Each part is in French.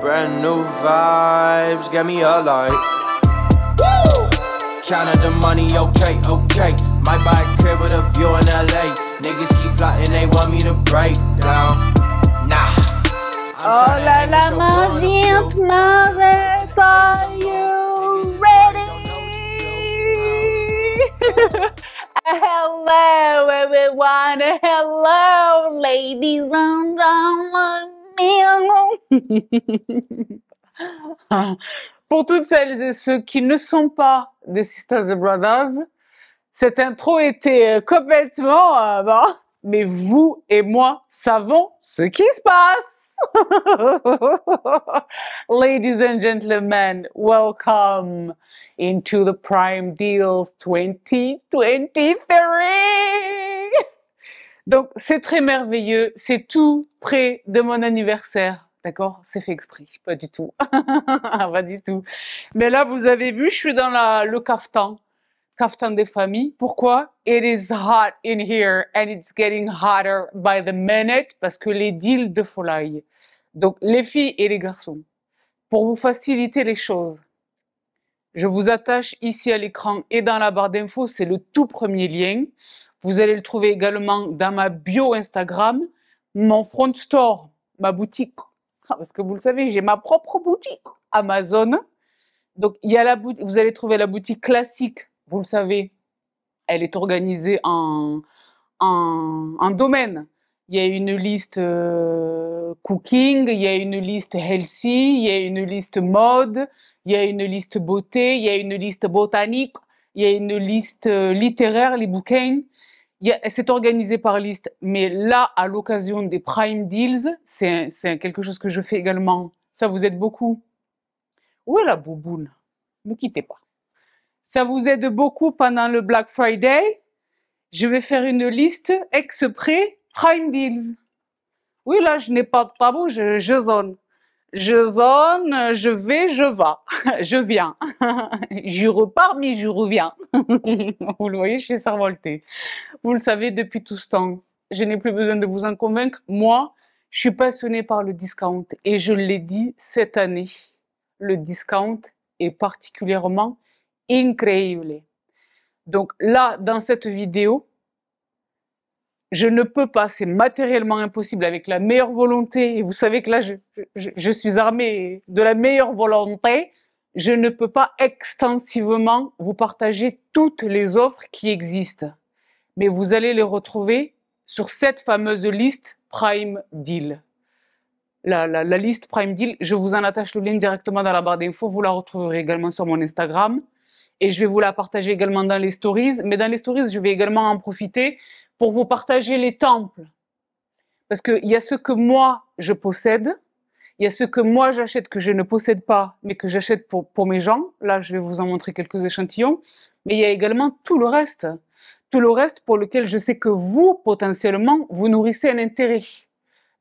Brand new vibes, get me a light. Woo! Counted the money, okay, okay. Might buy a crib with a view in LA. Niggas keep plotting, they want me to break down. Nah. Oh la la, my love are you ready? Hello, everyone. Hello, ladies and gentlemen. Pour toutes celles et ceux qui ne sont pas des Sisters and Brothers, cette intro était euh, complètement, euh, mais vous et moi savons ce qui se passe. Ladies and gentlemen, welcome into the Prime Deals 2023. Donc c'est très merveilleux, c'est tout près de mon anniversaire. D'accord C'est fait exprès, pas du tout. pas du tout. Mais là, vous avez vu, je suis dans le caftan. Caftan des familles. Pourquoi It is hot in here and it's getting hotter by the minute parce que les deals de folie. Donc les filles et les garçons, pour vous faciliter les choses, je vous attache ici à l'écran et dans la barre d'infos, c'est le tout premier lien. Vous allez le trouver également dans ma bio Instagram, mon front store, ma boutique. Ah, parce que vous le savez, j'ai ma propre boutique Amazon. Donc, il y a la vous allez trouver la boutique classique, vous le savez. Elle est organisée en, en, domaine. Il y a une liste euh, cooking, il y a une liste healthy, il y a une liste mode, il y a une liste beauté, il y a une liste botanique, il y a une liste euh, littéraire, les bouquins c'est organisé par liste, mais là, à l'occasion des prime deals, c'est quelque chose que je fais également. Ça vous aide beaucoup. Où est la bouboune Ne quittez pas. Ça vous aide beaucoup pendant le Black Friday. Je vais faire une liste exprès prime deals. Oui, là, je n'ai pas de tabou, je zone je zone, je vais, je vais, je viens. je repars, mais je reviens. vous le voyez, je suis Vous le savez depuis tout ce temps. Je n'ai plus besoin de vous en convaincre. Moi, je suis passionnée par le discount. Et je l'ai dit cette année, le discount est particulièrement incroyable. Donc là, dans cette vidéo, je ne peux pas, c'est matériellement impossible avec la meilleure volonté. Et vous savez que là, je, suis armée de la meilleure volonté. Je ne peux pas extensivement vous partager toutes les offres qui existent. Mais vous allez les retrouver sur cette fameuse liste Prime Deal. la liste Prime Deal, je vous en attache le lien directement dans la barre d'infos. Vous la retrouverez également sur mon Instagram et je vais vous la partager également dans les stories. Mais dans les stories, je vais également en profiter pour vous partager les temples. Parce qu'il y a ce que moi, je possède, il y a ce que moi, j'achète que je ne possède pas, mais que j'achète pour, pour mes gens. Là, je vais vous en montrer quelques échantillons. Mais il y a également tout le reste. Tout le reste pour lequel je sais que vous, potentiellement, vous nourrissez un intérêt.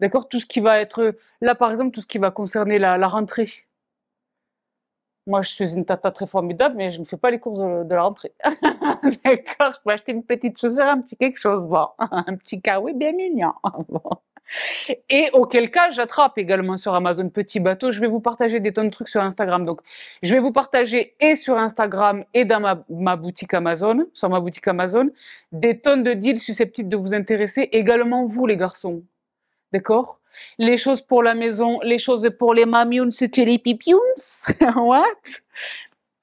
D'accord Tout ce qui va être, là par exemple, tout ce qui va concerner la rentrée. Moi, je suis une tata très formidable, mais je ne fais pas les courses de, la rentrée. D'accord, je peux acheter une petite chaussure, un petit quelque chose, un petit kawaii bien mignon. Et auquel cas, j'attrape également sur Amazon Petit Bateau. Je vais vous partager des tonnes de trucs sur Instagram. Donc, je vais vous partager et sur Instagram et dans ma boutique Amazon, sur ma boutique Amazon, des tonnes de deals susceptibles de vous intéresser. Également vous, les garçons. D'accord Les choses pour la maison, les choses pour les mamions, ce que les pipions. What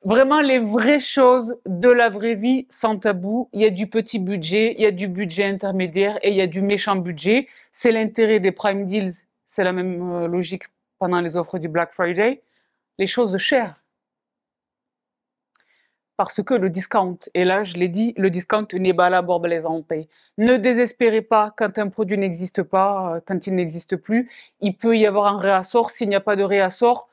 Vraiment les vraies choses de la vraie vie sans tabou. Il y a du petit budget, il y a du budget intermédiaire et il y a du méchant budget. C'est l'intérêt des prime deals. C'est la même euh, logique pendant les offres du Black Friday. Les choses chères parce que le discount, et là je l'ai dit, le discount n'est pas la pour les paye. Ne désespérez pas quand un produit n'existe pas, euh, quand il n'existe plus. Il peut y avoir un réassort. S'il n'y a pas de réassort,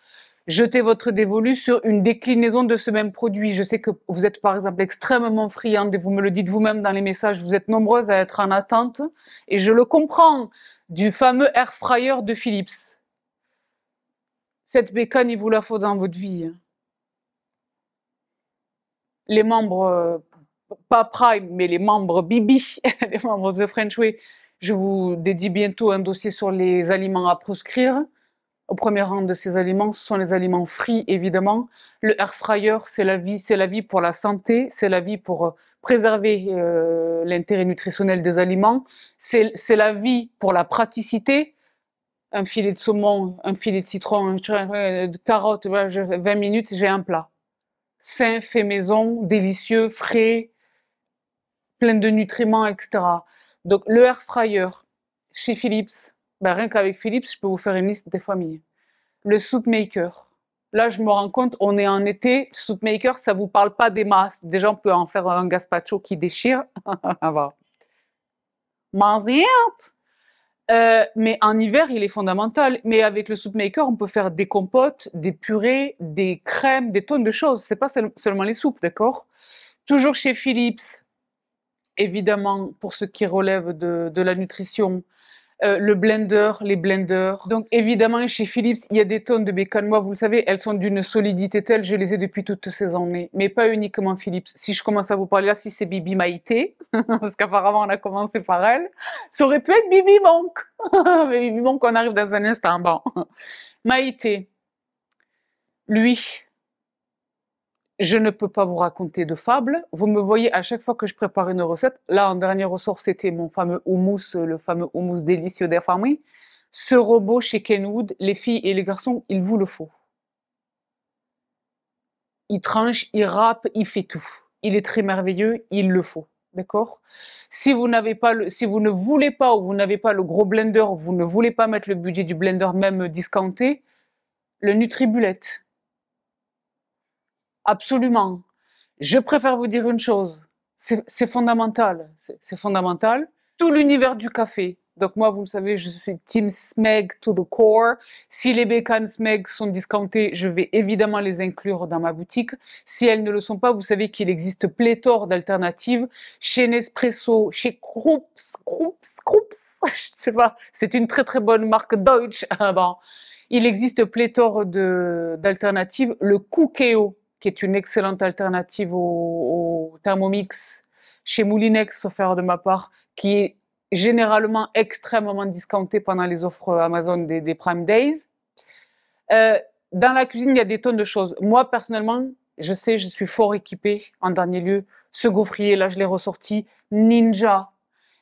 jetez votre dévolu sur une déclinaison de ce même produit. Je sais que vous êtes par exemple extrêmement friande et vous me le dites vous-même dans les messages, vous êtes nombreuses à être en attente et je le comprends du fameux air fryer de Philips. Cette bécane, il vous la faut dans votre vie les membres, euh, pas Prime, mais les membres Bibi, les membres The French Way, je vous dédie bientôt un dossier sur les aliments à proscrire. Au premier rang de ces aliments, ce sont les aliments frits, évidemment. Le air fryer, c'est la vie, c'est la vie pour la santé, c'est la vie pour euh, préserver euh, l'intérêt nutritionnel des aliments, c'est la vie pour la praticité. Un filet de saumon, un filet de citron, une carotte, 20 minutes, j'ai un plat sain, fait maison, délicieux, frais, plein de nutriments, etc. Donc le air fryer chez Philips, ben, rien qu'avec Philips, je peux vous faire une liste des familles. Le soup maker. Là, je me rends compte, on est en été. Soup maker, ça vous parle pas des masses. Déjà, on peut en faire un gazpacho qui déchire. Marziante, euh, mais en hiver, il est fondamental. Mais avec le soup maker, on peut faire des compotes, des purées, des crèmes, des tonnes de choses. Ce n'est pas seulement les soupes, d'accord Toujours chez Philips, évidemment, pour ce qui relève de la nutrition, euh, le blender, les blenders. Donc évidemment, chez Philips, il y a des tonnes de bacon. Moi, vous le savez, elles sont d'une solidité telle, je les ai depuis toutes ces années. Mais pas uniquement Philips. Si je commence à vous parler là, si c'est Bibi Maïté, parce qu'apparemment on a commencé par elle, ça aurait pu être Bibi Monk. Mais Bibi Monk, on arrive dans un instant. Bon. Maïté, lui, je ne peux pas vous raconter de fables. Vous me voyez à chaque fois que je prépare une recette. Là, en dernier ressort, c'était mon fameux houmous, euh, le fameux houmous délicieux des familles. Ce robot chez Kenwood, les filles et les garçons, il vous le faut. Il tranche, il râpe, il fait tout. Il est très merveilleux, il le faut. D'accord Si vous n'avez pas si vous ne voulez pas ou vous n'avez pas le gros blender, vous ne voulez pas mettre le budget du blender même discounté, le Nutribullet absolument. Je préfère vous dire une chose, c'est fondamental, c'est fondamental. Tout l'univers du café. Donc moi, vous le savez, je suis team Smeg to the core. Si les bécanes Smeg sont discountés, je vais évidemment les inclure dans ma boutique. Si elles ne le sont pas, vous savez qu'il existe pléthore d'alternatives chez Nespresso, chez Krups, Krups, Krups, je ne sais pas. C'est une très très bonne marque Deutsch. Il existe pléthore d'alternatives. Le Kukeo, qui est une excellente alternative au, Thermomix chez Moulinex, offert de ma part, qui est généralement extrêmement discounté pendant les offres Amazon des, Prime Days. Euh, dans la cuisine, il y a des tonnes de choses. Moi, personnellement, je sais, je suis fort équipée en dernier lieu. Ce gaufrier, là, je l'ai ressorti. Ninja.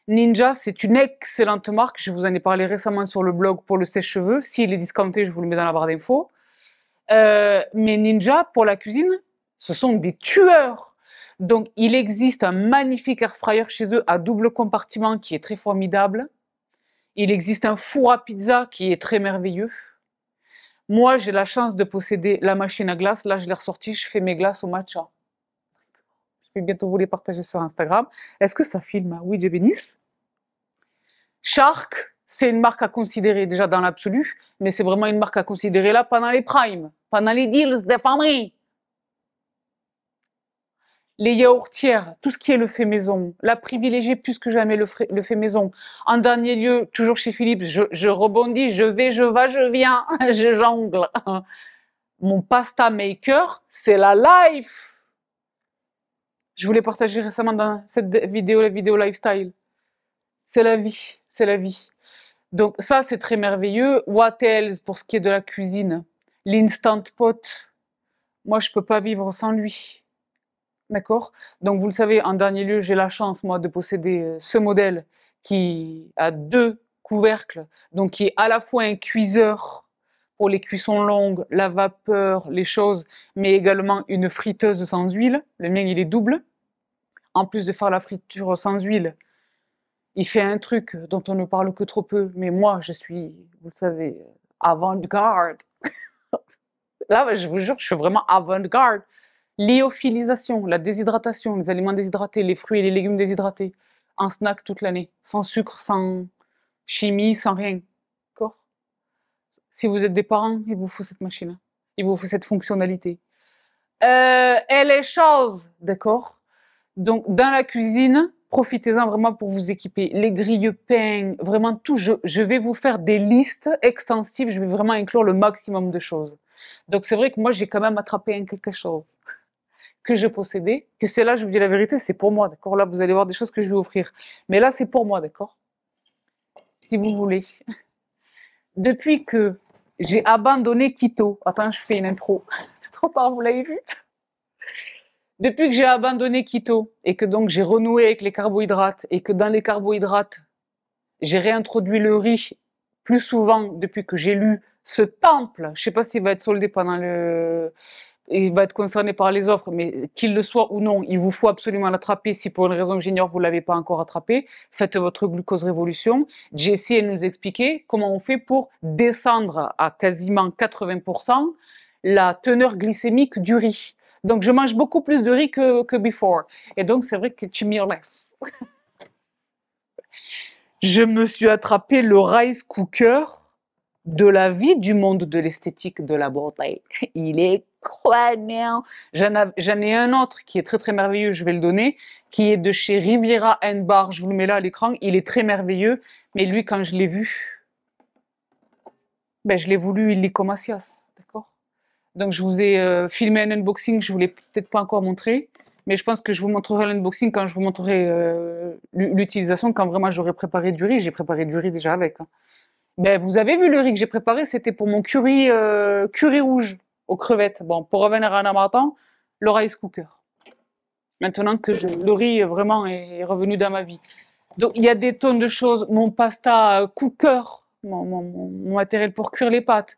Ninja, c'est une excellente marque. Je vous en ai parlé récemment sur le blog pour le sèche-cheveux. S'il est discounté, je vous le mets dans la barre d'infos. Euh, mes ninjas, Ninja, pour la cuisine, ce sont des tueurs. Donc, il existe un magnifique air fryer chez eux à double compartiment qui est très formidable. Il existe un four à pizza qui est très merveilleux. Moi, j'ai la chance de posséder la machine à glace. Là, je l'ai ressortie, je fais mes glaces au matcha. Je vais bientôt vous les partager sur Instagram. Est-ce que ça filme Oui, je bénisse. Shark, c'est une marque à considérer déjà dans l'absolu, mais c'est vraiment une marque à considérer là pendant les primes, pendant les deals des familles. Les yaourtières, tout ce qui est le fait maison, la privilégier plus que jamais le, fait maison. En dernier lieu, toujours chez Philippe, je, rebondis, je vais, je vais, je viens, je jongle. Mon pasta maker, c'est la life. Je voulais partager récemment dans cette vidéo, la vidéo lifestyle. C'est la vie, c'est la vie. Donc ça, c'est très merveilleux. What else pour ce qui est de la cuisine L'instant pot. Moi, je ne peux pas vivre sans lui. D'accord Donc vous le savez, en dernier lieu, j'ai la chance, moi, de posséder euh, ce modèle qui a deux couvercles, donc qui est à la fois un cuiseur pour les cuissons longues, la vapeur, les choses, mais également une friteuse sans huile. Le mien, il est double. En plus de faire la friture sans huile, il fait un truc dont on ne parle que trop peu, mais moi, je suis, vous le savez, avant-garde. Là, je vous jure, je suis vraiment avant-garde. L'éophilisation, la déshydratation, les aliments déshydratés, les fruits et les légumes déshydratés, en snack toute l'année, sans sucre, sans chimie, sans rien. D'accord Si vous êtes des parents, il vous faut cette machine, il vous faut cette fonctionnalité. Euh, et les choses, d'accord Donc, dans la cuisine, profitez-en vraiment pour vous équiper. Les grilles peignent, vraiment tout. Je, vais vous faire des listes extensives. Je vais vraiment inclure le maximum de choses. Donc c'est vrai que moi, j'ai quand même attrapé un quelque chose que je possédais, que c'est là, je vous dis la vérité, c'est pour moi, d'accord Là, vous allez voir des choses que je vais offrir. Mais là, c'est pour moi, d'accord Si vous voulez. Depuis que j'ai abandonné Quito, attends, je fais une intro, c'est trop tard, vous l'avez vu depuis que j'ai abandonné Kito, et que donc j'ai renoué avec les carbohydrates et que dans les carbohydrates, j'ai réintroduit le riz plus souvent depuis que j'ai lu ce temple. Je ne sais pas s'il va être soldé pendant le, il va être concerné par les offres, mais qu'il le soit ou non, il vous faut absolument l'attraper. Si pour une raison que j'ignore, vous ne l'avez pas encore attrapé, faites votre glucose révolution. Jessie, elle nous expliquer comment on fait pour descendre à quasiment 80% la teneur glycémique du riz. Donc, je mange beaucoup plus de riz que, before. Et donc, c'est vrai que tu m'y je me suis attrapé le rice cooker de la vie du monde de l'esthétique de la beauté. Il est merde J'en ai un autre qui est très très merveilleux, je vais le donner, qui est de chez Riviera Bar. Je vous le mets là à l'écran. Il est très merveilleux, mais lui, quand je l'ai vu, ben, je l'ai voulu, il est comme donc, je vous ai euh, filmé un unboxing, je ne vous l'ai peut-être pas encore montré, mais je pense que je vous montrerai l'unboxing quand je vous montrerai euh, l'utilisation, quand vraiment j'aurai préparé du riz. J'ai préparé du riz déjà avec. Mais hein. ben, vous avez vu le riz que j'ai préparé, c'était pour mon curry, euh, rouge aux crevettes. Bon, pour revenir à Namatan, le rice cooker. Maintenant que le riz vraiment est revenu dans ma vie. Donc, il y a des tonnes de choses. Mon pasta cooker, mon matériel pour cuire les pâtes.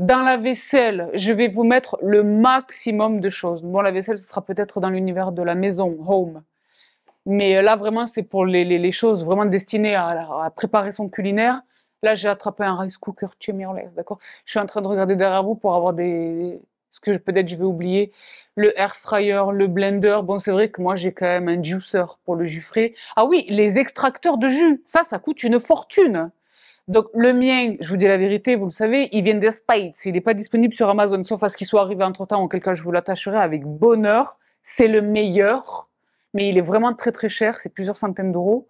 Dans la vaisselle, je vais vous mettre le maximum de choses. Bon, la vaisselle, ce sera peut-être dans l'univers de la maison, home. Mais euh, là, vraiment, c'est pour les, choses vraiment destinées à, préparer son culinaire. Là, j'ai attrapé un rice cooker chimiorlais, d'accord Je suis en train de regarder derrière vous pour avoir des... Ce que peut-être je vais oublier, le air fryer, le blender. Bon, c'est vrai que moi, j'ai quand même un juicer pour le jus frais. Ah oui, les extracteurs de jus. Ça, ça coûte une fortune. Donc le mien, je vous dis la vérité, vous le savez, il vient des States. Il n'est pas disponible sur Amazon, sauf à ce qu'il soit arrivé entre-temps, en auquel cas je vous l'attacherai avec bonheur. C'est le meilleur, mais il est vraiment très très cher, c'est plusieurs centaines d'euros.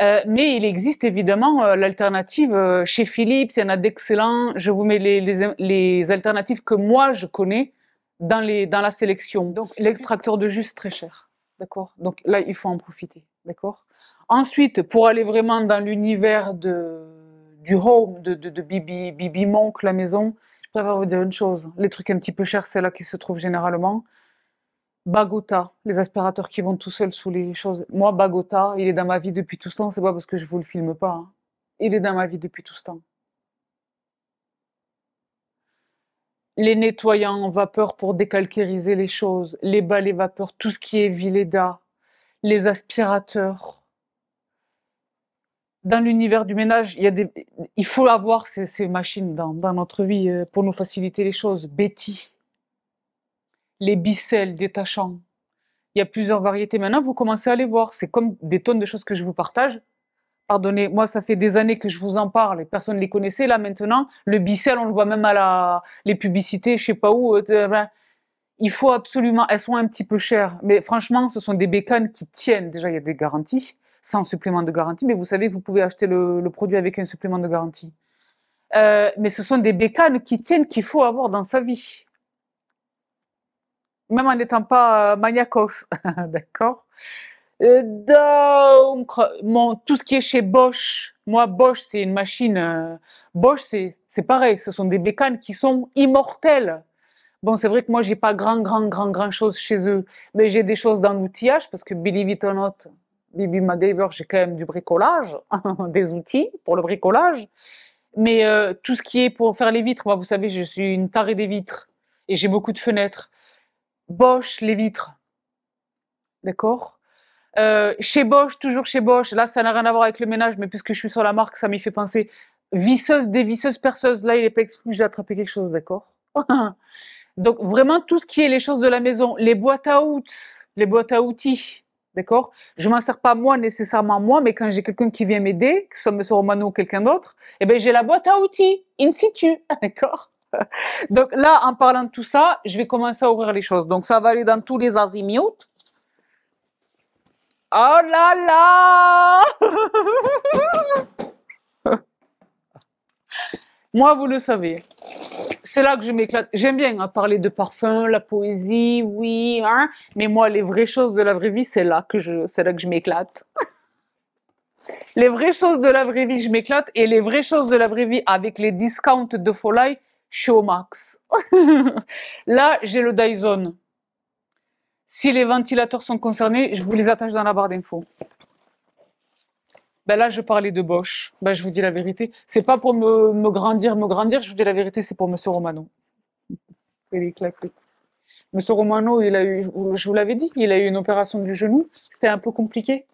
Euh, mais il existe évidemment euh, l'alternative euh, chez Philips, il y en a d'excellents. Je vous mets les, alternatives que moi je connais dans, dans la sélection. Donc l'extracteur de jus très cher, d'accord. Donc là il faut en profiter, d'accord. Ensuite, pour aller vraiment dans l'univers de du home, de, de, Bibi, Bibi Monk, la maison, je préfère vous dire une chose. Les trucs un petit peu chers, c'est là qui se trouvent généralement. Bagota, les aspirateurs qui vont tout seuls sous les choses. Moi, Bagota, il est dans ma vie depuis tout ce temps. C'est pas parce que je vous le filme pas. Hein. Il est dans ma vie depuis tout ce temps. Les nettoyants en vapeur pour décalcériser les choses, les balais vapeur, tout ce qui est Vileda, les aspirateurs, dans l'univers du ménage, il, y a des, il faut avoir ces, machines dans, notre vie euh, pour nous faciliter les choses. Betty, les bicelles détachants. Il y a plusieurs variétés. Maintenant, vous commencez à les voir. C'est comme des tonnes de choses que je vous partage. Pardonnez, moi, ça fait des années que je vous en parle et personne ne les connaissait. Là, maintenant, le bicelle, on le voit même à la, les publicités, je sais pas où. Euh, euh, ben, il faut absolument, elles sont un petit peu chères. Mais franchement, ce sont des bécanes qui tiennent. Déjà, il y a des garanties sans supplément de garantie, mais vous savez vous pouvez acheter le, produit avec un supplément de garantie. Euh, mais ce sont des bécanes qui tiennent qu'il faut avoir dans sa vie. Même en n'étant pas euh, maniacos, d'accord euh, donc, tout ce qui est chez Bosch, moi, Bosch, c'est une machine. Bosch, c'est pareil. Ce sont des bécanes qui sont immortelles. Bon, c'est vrai que moi, j'ai pas grand, grand, grand, grand chose chez eux, mais j'ai des choses dans l'outillage parce que, believe it or not, Bibi MacGyver, j'ai quand même du bricolage, des outils pour le bricolage. Mais euh, tout ce qui est pour faire les vitres, moi, vous savez, je suis une tarée des vitres et j'ai beaucoup de fenêtres. Bosch, les vitres. D'accord euh, Chez Bosch, toujours chez Bosch. Là, ça n'a rien à voir avec le ménage, mais puisque je suis sur la marque, ça m'y fait penser. Visseuse, dévisseuse, perceuse. Là, il n'est pas exclu j'ai attrapé quelque chose, d'accord Donc, vraiment, tout ce qui est les choses de la maison, les boîtes à outils, les boîtes à outils, D'accord Je m'en sers pas moi nécessairement moi, mais quand j'ai quelqu'un qui vient m'aider, que ce soit M. Romano ou quelqu'un d'autre, eh ben j'ai la boîte à outils in situ. D'accord Donc là, en parlant de tout ça, je vais commencer à ouvrir les choses. Donc ça va aller dans tous les azimuts. Oh là là Moi, vous le savez c'est là que je m'éclate. J'aime bien hein, parler de parfum, la poésie, oui, hein. mais moi, les vraies choses de la vraie vie, c'est là que je, c'est là que je m'éclate. les vraies choses de la vraie vie, je m'éclate, et les vraies choses de la vraie vie avec les discounts de Folie, je suis max. là, j'ai le Dyson. Si les ventilateurs sont concernés, je vous les attache dans la barre d'infos ben là, je parlais de Bosch. Ben, je vous dis la vérité. C'est pas pour me, me, grandir, me grandir. Je vous dis la vérité, c'est pour Monsieur Romano. Il Monsieur Romano, il a eu, je vous l'avais dit, il a eu une opération du genou. C'était un peu compliqué.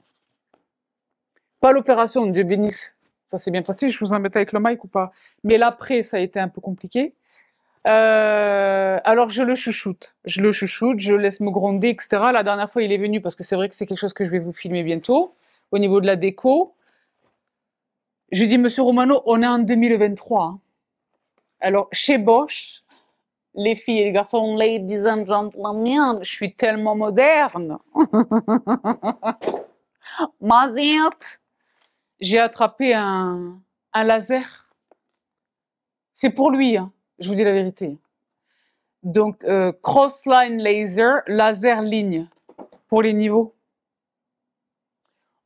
Pas l'opération, Dieu bénisse. Ça c'est bien passé. Je vous en avec le mic ou pas. Mais l'après, ça a été un peu compliqué. Euh, alors je le chouchoute, je le chouchoute, je laisse me gronder, etc. La dernière fois, il est venu parce que c'est vrai que c'est quelque chose que je vais vous filmer bientôt au niveau de la déco. Je dis, Monsieur Romano, on est en 2023. Hein. Alors, chez Bosch, les filles et les garçons, ladies and gentlemen, je suis tellement moderne. Mazette, j'ai attrapé un, laser. C'est pour lui, hein. je vous dis la vérité. Donc, cross euh, crossline laser, laser ligne pour les niveaux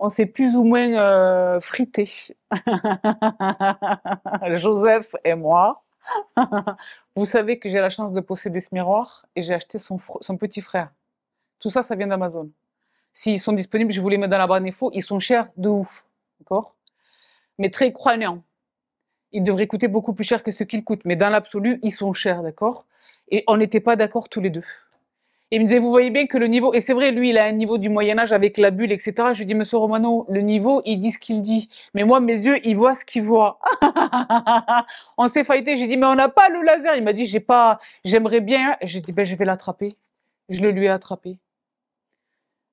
on s'est plus ou moins euh, frité. Joseph et moi. Vous savez que j'ai la chance de posséder ce miroir et j'ai acheté son, petit frère. Tout ça, ça vient d'Amazon. S'ils sont disponibles, je vous les mets dans la barre d'infos. Ils sont chers de ouf. D'accord Mais très croyants. Ils devraient coûter beaucoup plus cher que ce qu'ils coûtent. Mais dans l'absolu, ils sont chers. D'accord Et on n'était pas d'accord tous les deux. Et il me disait, vous voyez bien que le niveau, et c'est vrai, lui, il a un niveau du Moyen-Âge avec la bulle, etc. Je lui dis, monsieur Romano, le niveau, il dit ce qu'il dit. Mais moi, mes yeux, ils voient ce qu'ils voient. on s'est fighté. J'ai dit, mais on n'a pas le laser. Il m'a dit, j'ai pas, j'aimerais bien. J'ai dit, ben, je vais l'attraper. Je le lui ai attrapé.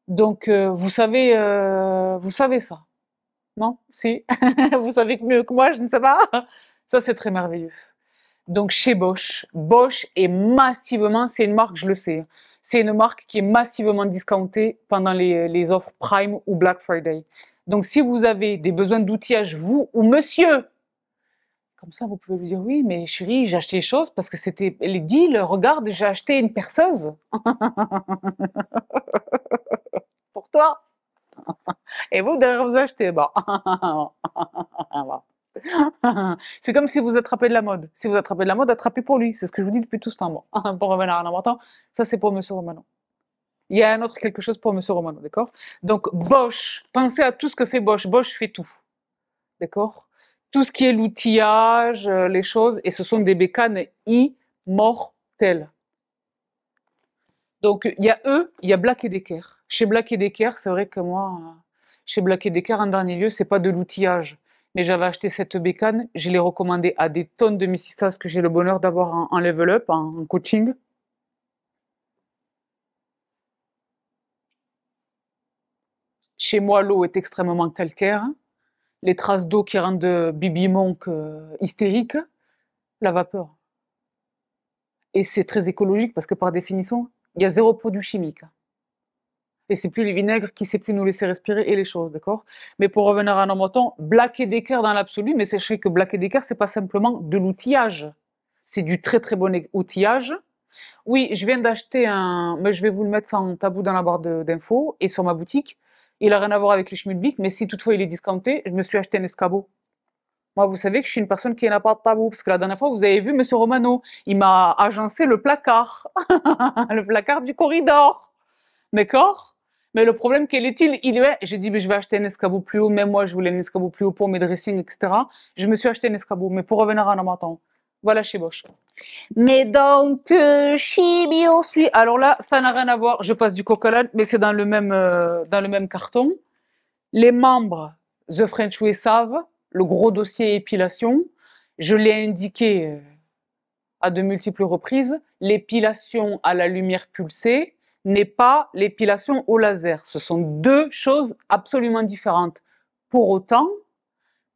Donc, euh, vous savez, euh, vous savez ça. Non? Si. vous savez mieux que moi, je ne sais pas. Ça, c'est très merveilleux. Donc, chez Bosch. Bosch est massivement, c'est une marque, je le sais hein c'est une marque qui est massivement discountée pendant euh, les, offres Prime ou Black Friday. Donc si vous avez des besoins d'outillage, vous ou monsieur, comme ça vous pouvez lui dire oui, mais chérie, j'ai acheté des choses parce que c'était les deals, regarde, j'ai acheté une perceuse. Pour toi. Et vous, derrière, vous achetez. Bon. c'est comme si vous attrapez de la mode. Si vous attrapez de la mode, attrapez pour lui. C'est ce que je vous dis depuis tout ce temps. pour revenir ça c'est pour Monsieur Romano. Il y a un autre quelque chose pour Monsieur Romano, d'accord Donc Bosch, pensez à tout ce que fait Bosch. Bosch fait tout, d'accord Tout ce qui est l'outillage, euh, les choses, et ce sont des bécanes immortelles. Donc il y a eux, il y a Black et Decker. Chez Black et Decker, c'est vrai que moi, euh, chez Black et Decker, en dernier lieu, c'est pas de l'outillage mais j'avais acheté cette bécane, je l'ai recommandée à des tonnes de Mississas que j'ai le bonheur d'avoir en, level up, en, coaching. Chez moi, l'eau est extrêmement calcaire. Les traces d'eau qui rendent Bibi Monk euh, hystérique, la vapeur. Et c'est très écologique parce que par définition, il y a zéro produit chimique et c'est plus les vinaigres qui sait plus nous laisser respirer et les choses, d'accord Mais pour revenir à nos moutons, Black des dans l'absolu, mais sachez que Black des cœurs, c'est pas simplement de l'outillage, c'est du très très bon outillage. Oui, je viens d'acheter un, mais je vais vous le mettre sans tabou dans la barre d'infos et sur ma boutique. Il a rien à voir avec les schmilblick, mais si toutefois il est discounté, je me suis acheté un escabeau. Moi, vous savez que je suis une personne qui n'a pas de tabou, parce que la dernière fois, vous avez vu Monsieur Romano, il m'a agencé le placard, le placard du corridor, d'accord mais le problème, quel est-il Il est, j'ai dit, je vais acheter un escabeau plus haut. Même moi, je voulais un escabeau plus haut pour mes dressings, etc. Je me suis acheté un escabeau. Mais pour revenir à Namatan, voilà chez Bosch. Mais donc, euh, suit. Alors là, ça n'a rien à voir. Je passe du coconut mais c'est dans le même euh, dans le même carton. Les membres, The French Way savent le gros dossier épilation. Je l'ai indiqué euh, à de multiples reprises. L'épilation à la lumière pulsée n'est pas l'épilation au laser. Ce sont deux choses absolument différentes. Pour autant,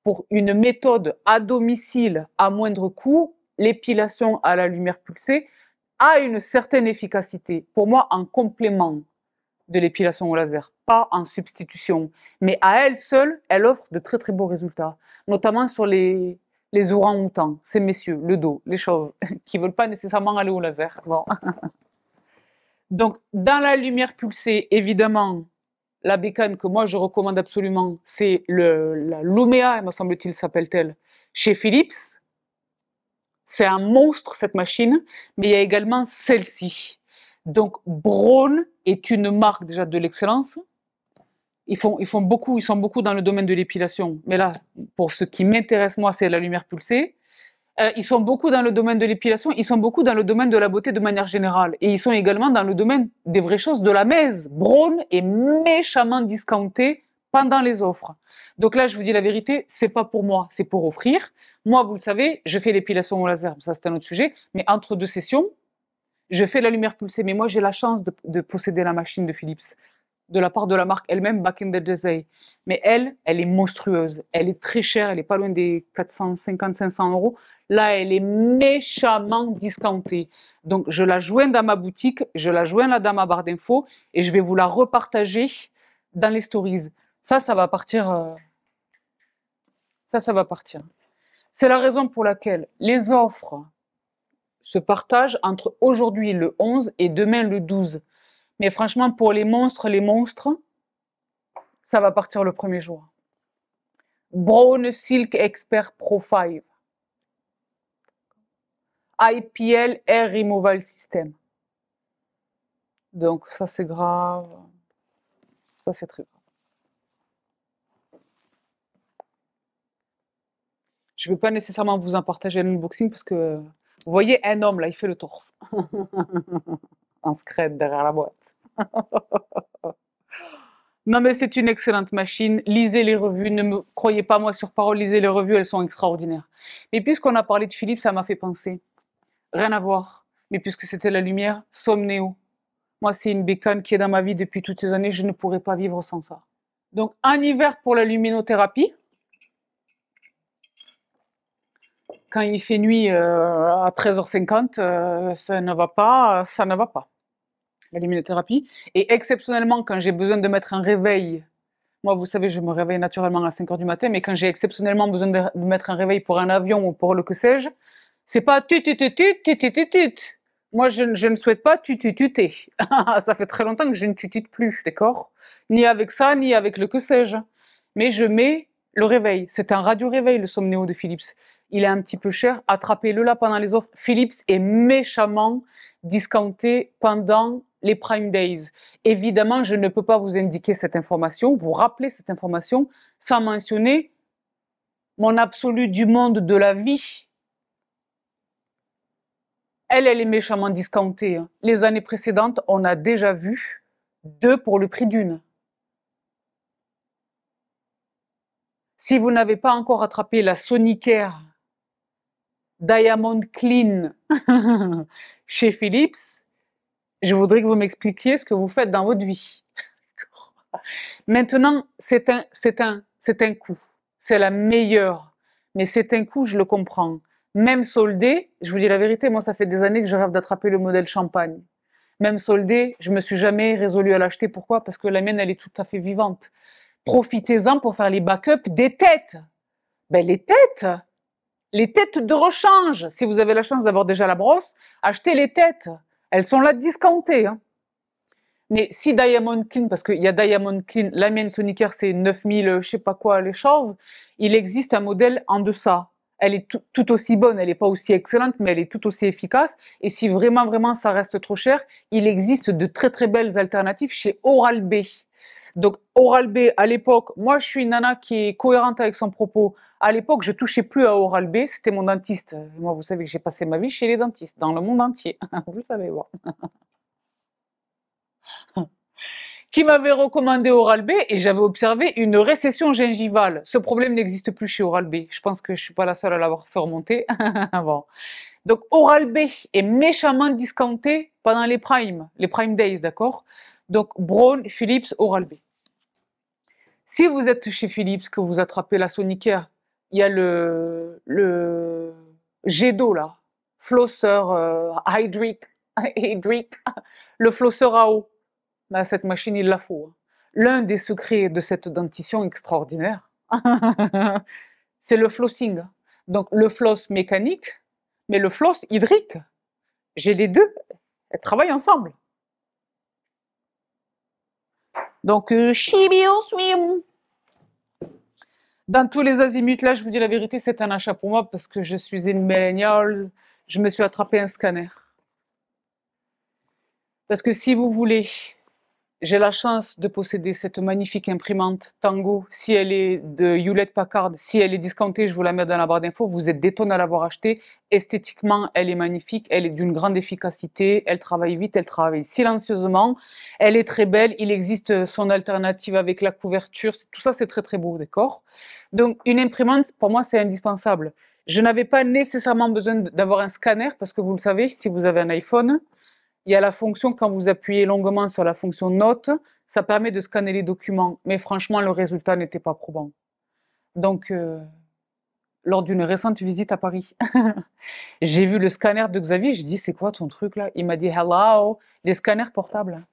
pour une méthode à domicile à moindre coût, l'épilation à la lumière pulsée a une certaine efficacité. Pour moi, en complément de l'épilation au laser, pas en substitution. Mais à elle seule, elle offre de très très beaux résultats, notamment sur les, les orangs-outans, ces messieurs, le dos, les choses qui ne veulent pas nécessairement aller au laser. Bon. Donc, dans la lumière pulsée, évidemment, la bécane que moi je recommande absolument, c'est la Lumea, me semble-t-il, s'appelle-t-elle, chez Philips. C'est un monstre cette machine, mais il y a également celle-ci. Donc Braun est une marque déjà de l'excellence. ils font beaucoup, ils sont beaucoup dans le domaine de l'épilation. Mais là, pour ce qui m'intéresse moi, c'est la lumière pulsée. Euh, ils sont beaucoup dans le domaine de l'épilation, ils sont beaucoup dans le domaine de la beauté de manière générale. Et ils sont également dans le domaine des vraies choses de la mèze, bronze et méchamment discounté pendant les offres. Donc là, je vous dis la vérité, c'est pas pour moi, c'est pour offrir. Moi, vous le savez, je fais l'épilation au laser, ça c'est un autre sujet, mais entre deux sessions, je fais la lumière pulsée. Mais moi, j'ai la chance de posséder la machine de Philips de la part de la marque elle-même, Back in the Day. Mais elle, elle est monstrueuse. Elle est très chère, elle est pas loin des 450-500 euros. Là, elle est méchamment discountée. Donc, je la joins dans ma boutique, je la joins là dans ma barre d'infos et je vais vous la repartager dans les stories. Ça, ça va partir. Euh, ça, ça va partir. C'est la raison pour laquelle les offres se partagent entre aujourd'hui le 11 et demain le 12. Mais franchement, pour les monstres, les monstres, ça va partir le premier jour. Brown Silk Expert Pro 5. IPL Air Removal System. Donc ça c'est grave. Ça c'est très grave. Je ne vais pas nécessairement vous en partager un unboxing parce que vous voyez un homme là, il fait le torse. en scred derrière la boîte. non, mais c'est une excellente machine. Lisez les revues. Ne me croyez pas, moi, sur parole, lisez les revues, elles sont extraordinaires. Mais puisqu'on a parlé de Philippe, ça m'a fait penser. Rien à voir. Mais puisque c'était la lumière, Somnéo. Moi, c'est une bécane qui est dans ma vie depuis toutes ces années. Je ne pourrais pas vivre sans ça. Donc, un hiver pour la luminothérapie. Quand il fait nuit euh, à 13h50, euh, ça ne va pas, ça ne va pas la luminothérapie. Et exceptionnellement, quand j'ai besoin de mettre un réveil, moi, vous savez, je me réveille naturellement à 5 heures du matin, mais quand j'ai exceptionnellement besoin de, mettre un réveil pour un avion ou pour le que sais-je, c'est pas tut tut tut tut Moi, je, ne souhaite pas tutututer. ça fait très longtemps que je ne tutute plus, d'accord Ni avec ça, ni avec le que sais-je. Mais je mets le réveil. C'est un radio-réveil, le Somnéo de Philips. Il est un petit peu cher. Attrapez-le là pendant les offres. Philips est méchamment discounté pendant les Prime Days. Évidemment, je ne peux pas vous indiquer cette information, vous rappeler cette information, sans mentionner mon absolu du monde de la vie. Elle, elle est méchamment discountée. Hein. Les années précédentes, on a déjà vu deux pour le prix d'une. Si vous n'avez pas encore attrapé la Sonicare Diamond Clean chez Philips, je voudrais que vous m'expliquiez ce que vous faites dans votre vie. Maintenant, c'est un, c'est un, c'est un coup. C'est la meilleure. Mais c'est un coup, je le comprends. Même soldé, je vous dis la vérité, moi, ça fait des années que je rêve d'attraper le modèle champagne. Même soldé, je me suis jamais résolu à l'acheter. Pourquoi Parce que la mienne, elle est tout à fait vivante. Profitez-en pour faire les backups des têtes. Ben, les têtes Les têtes de rechange Si vous avez la chance d'avoir déjà la brosse, achetez les têtes. Elles sont là discountées. Hein. Mais si Diamond Clean, parce qu'il y a Diamond Clean, la mienne Sonicaire c'est 9000, je sais pas quoi, les choses, il existe un modèle en deçà. Elle est tout aussi bonne, elle n'est pas aussi excellente, mais elle est tout aussi efficace. Et si vraiment, vraiment ça reste trop cher, il existe de très très belles alternatives chez Oral B. Donc Oral B, à l'époque, moi je suis une nana qui est cohérente avec son propos. À l'époque, je touchais plus à Oral B, c'était mon dentiste. Moi, vous savez que j'ai passé ma vie chez les dentistes, dans le monde entier. vous le savez, moi. qui m'avait recommandé Oral B et j'avais observé une récession gingivale. Ce problème n'existe plus chez Oral B. Je pense que je suis pas la seule à l'avoir fait remonter. Donc Oral B est méchamment discounté pendant les primes, les prime days, d'accord donc Braun, Philips, Oral-B. Si vous êtes chez Philips, que vous attrapez la Sonicare, il y a le, le jet d'eau là, flosseur euh, Hydric, le flosseur à eau. Bah, cette machine, il la faut. Hein. L'un des secrets de cette dentition extraordinaire, c'est le flossing. Donc le floss mécanique, mais le floss hydrique. J'ai les deux, elles travaillent ensemble. Donc, swim. Euh, Dans tous les azimuts, là, je vous dis la vérité, c'est un achat pour moi parce que je suis une millennials. Je me suis attrapé un scanner. Parce que si vous voulez j'ai la chance de posséder cette magnifique imprimante Tango. Si elle est de Hewlett Packard, si elle est discountée, je vous la mets dans la barre d'infos. Vous êtes détonné à l'avoir achetée. Esthétiquement, elle est magnifique. Elle est d'une grande efficacité. Elle travaille vite. Elle travaille silencieusement. Elle est très belle. Il existe son alternative avec la couverture. Tout ça, c'est très, très beau, d'accord? Donc, une imprimante, pour moi, c'est indispensable. Je n'avais pas nécessairement besoin d'avoir un scanner parce que vous le savez, si vous avez un iPhone, il y a la fonction, quand vous appuyez longuement sur la fonction note, ça permet de scanner les documents. Mais franchement, le résultat n'était pas probant. Donc, euh, lors d'une récente visite à Paris, j'ai vu le scanner de Xavier. J'ai dit, c'est quoi ton truc là Il m'a dit, hello, les scanners portables.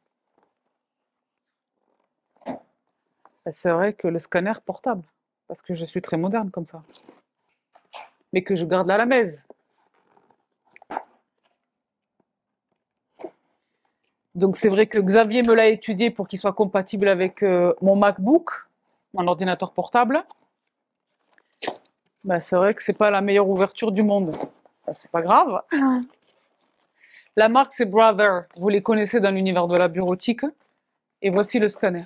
Ben, c'est vrai que le scanner portable, parce que je suis très moderne comme ça, mais que je garde à la maison. Donc c'est vrai que Xavier me l'a étudié pour qu'il soit compatible avec euh, mon MacBook, mon ordinateur portable. Bah, c'est vrai que c'est pas la meilleure ouverture du monde. Ce bah, c'est pas grave. La marque c'est Brother. Vous les connaissez dans l'univers de la bureautique. Et voici le scanner.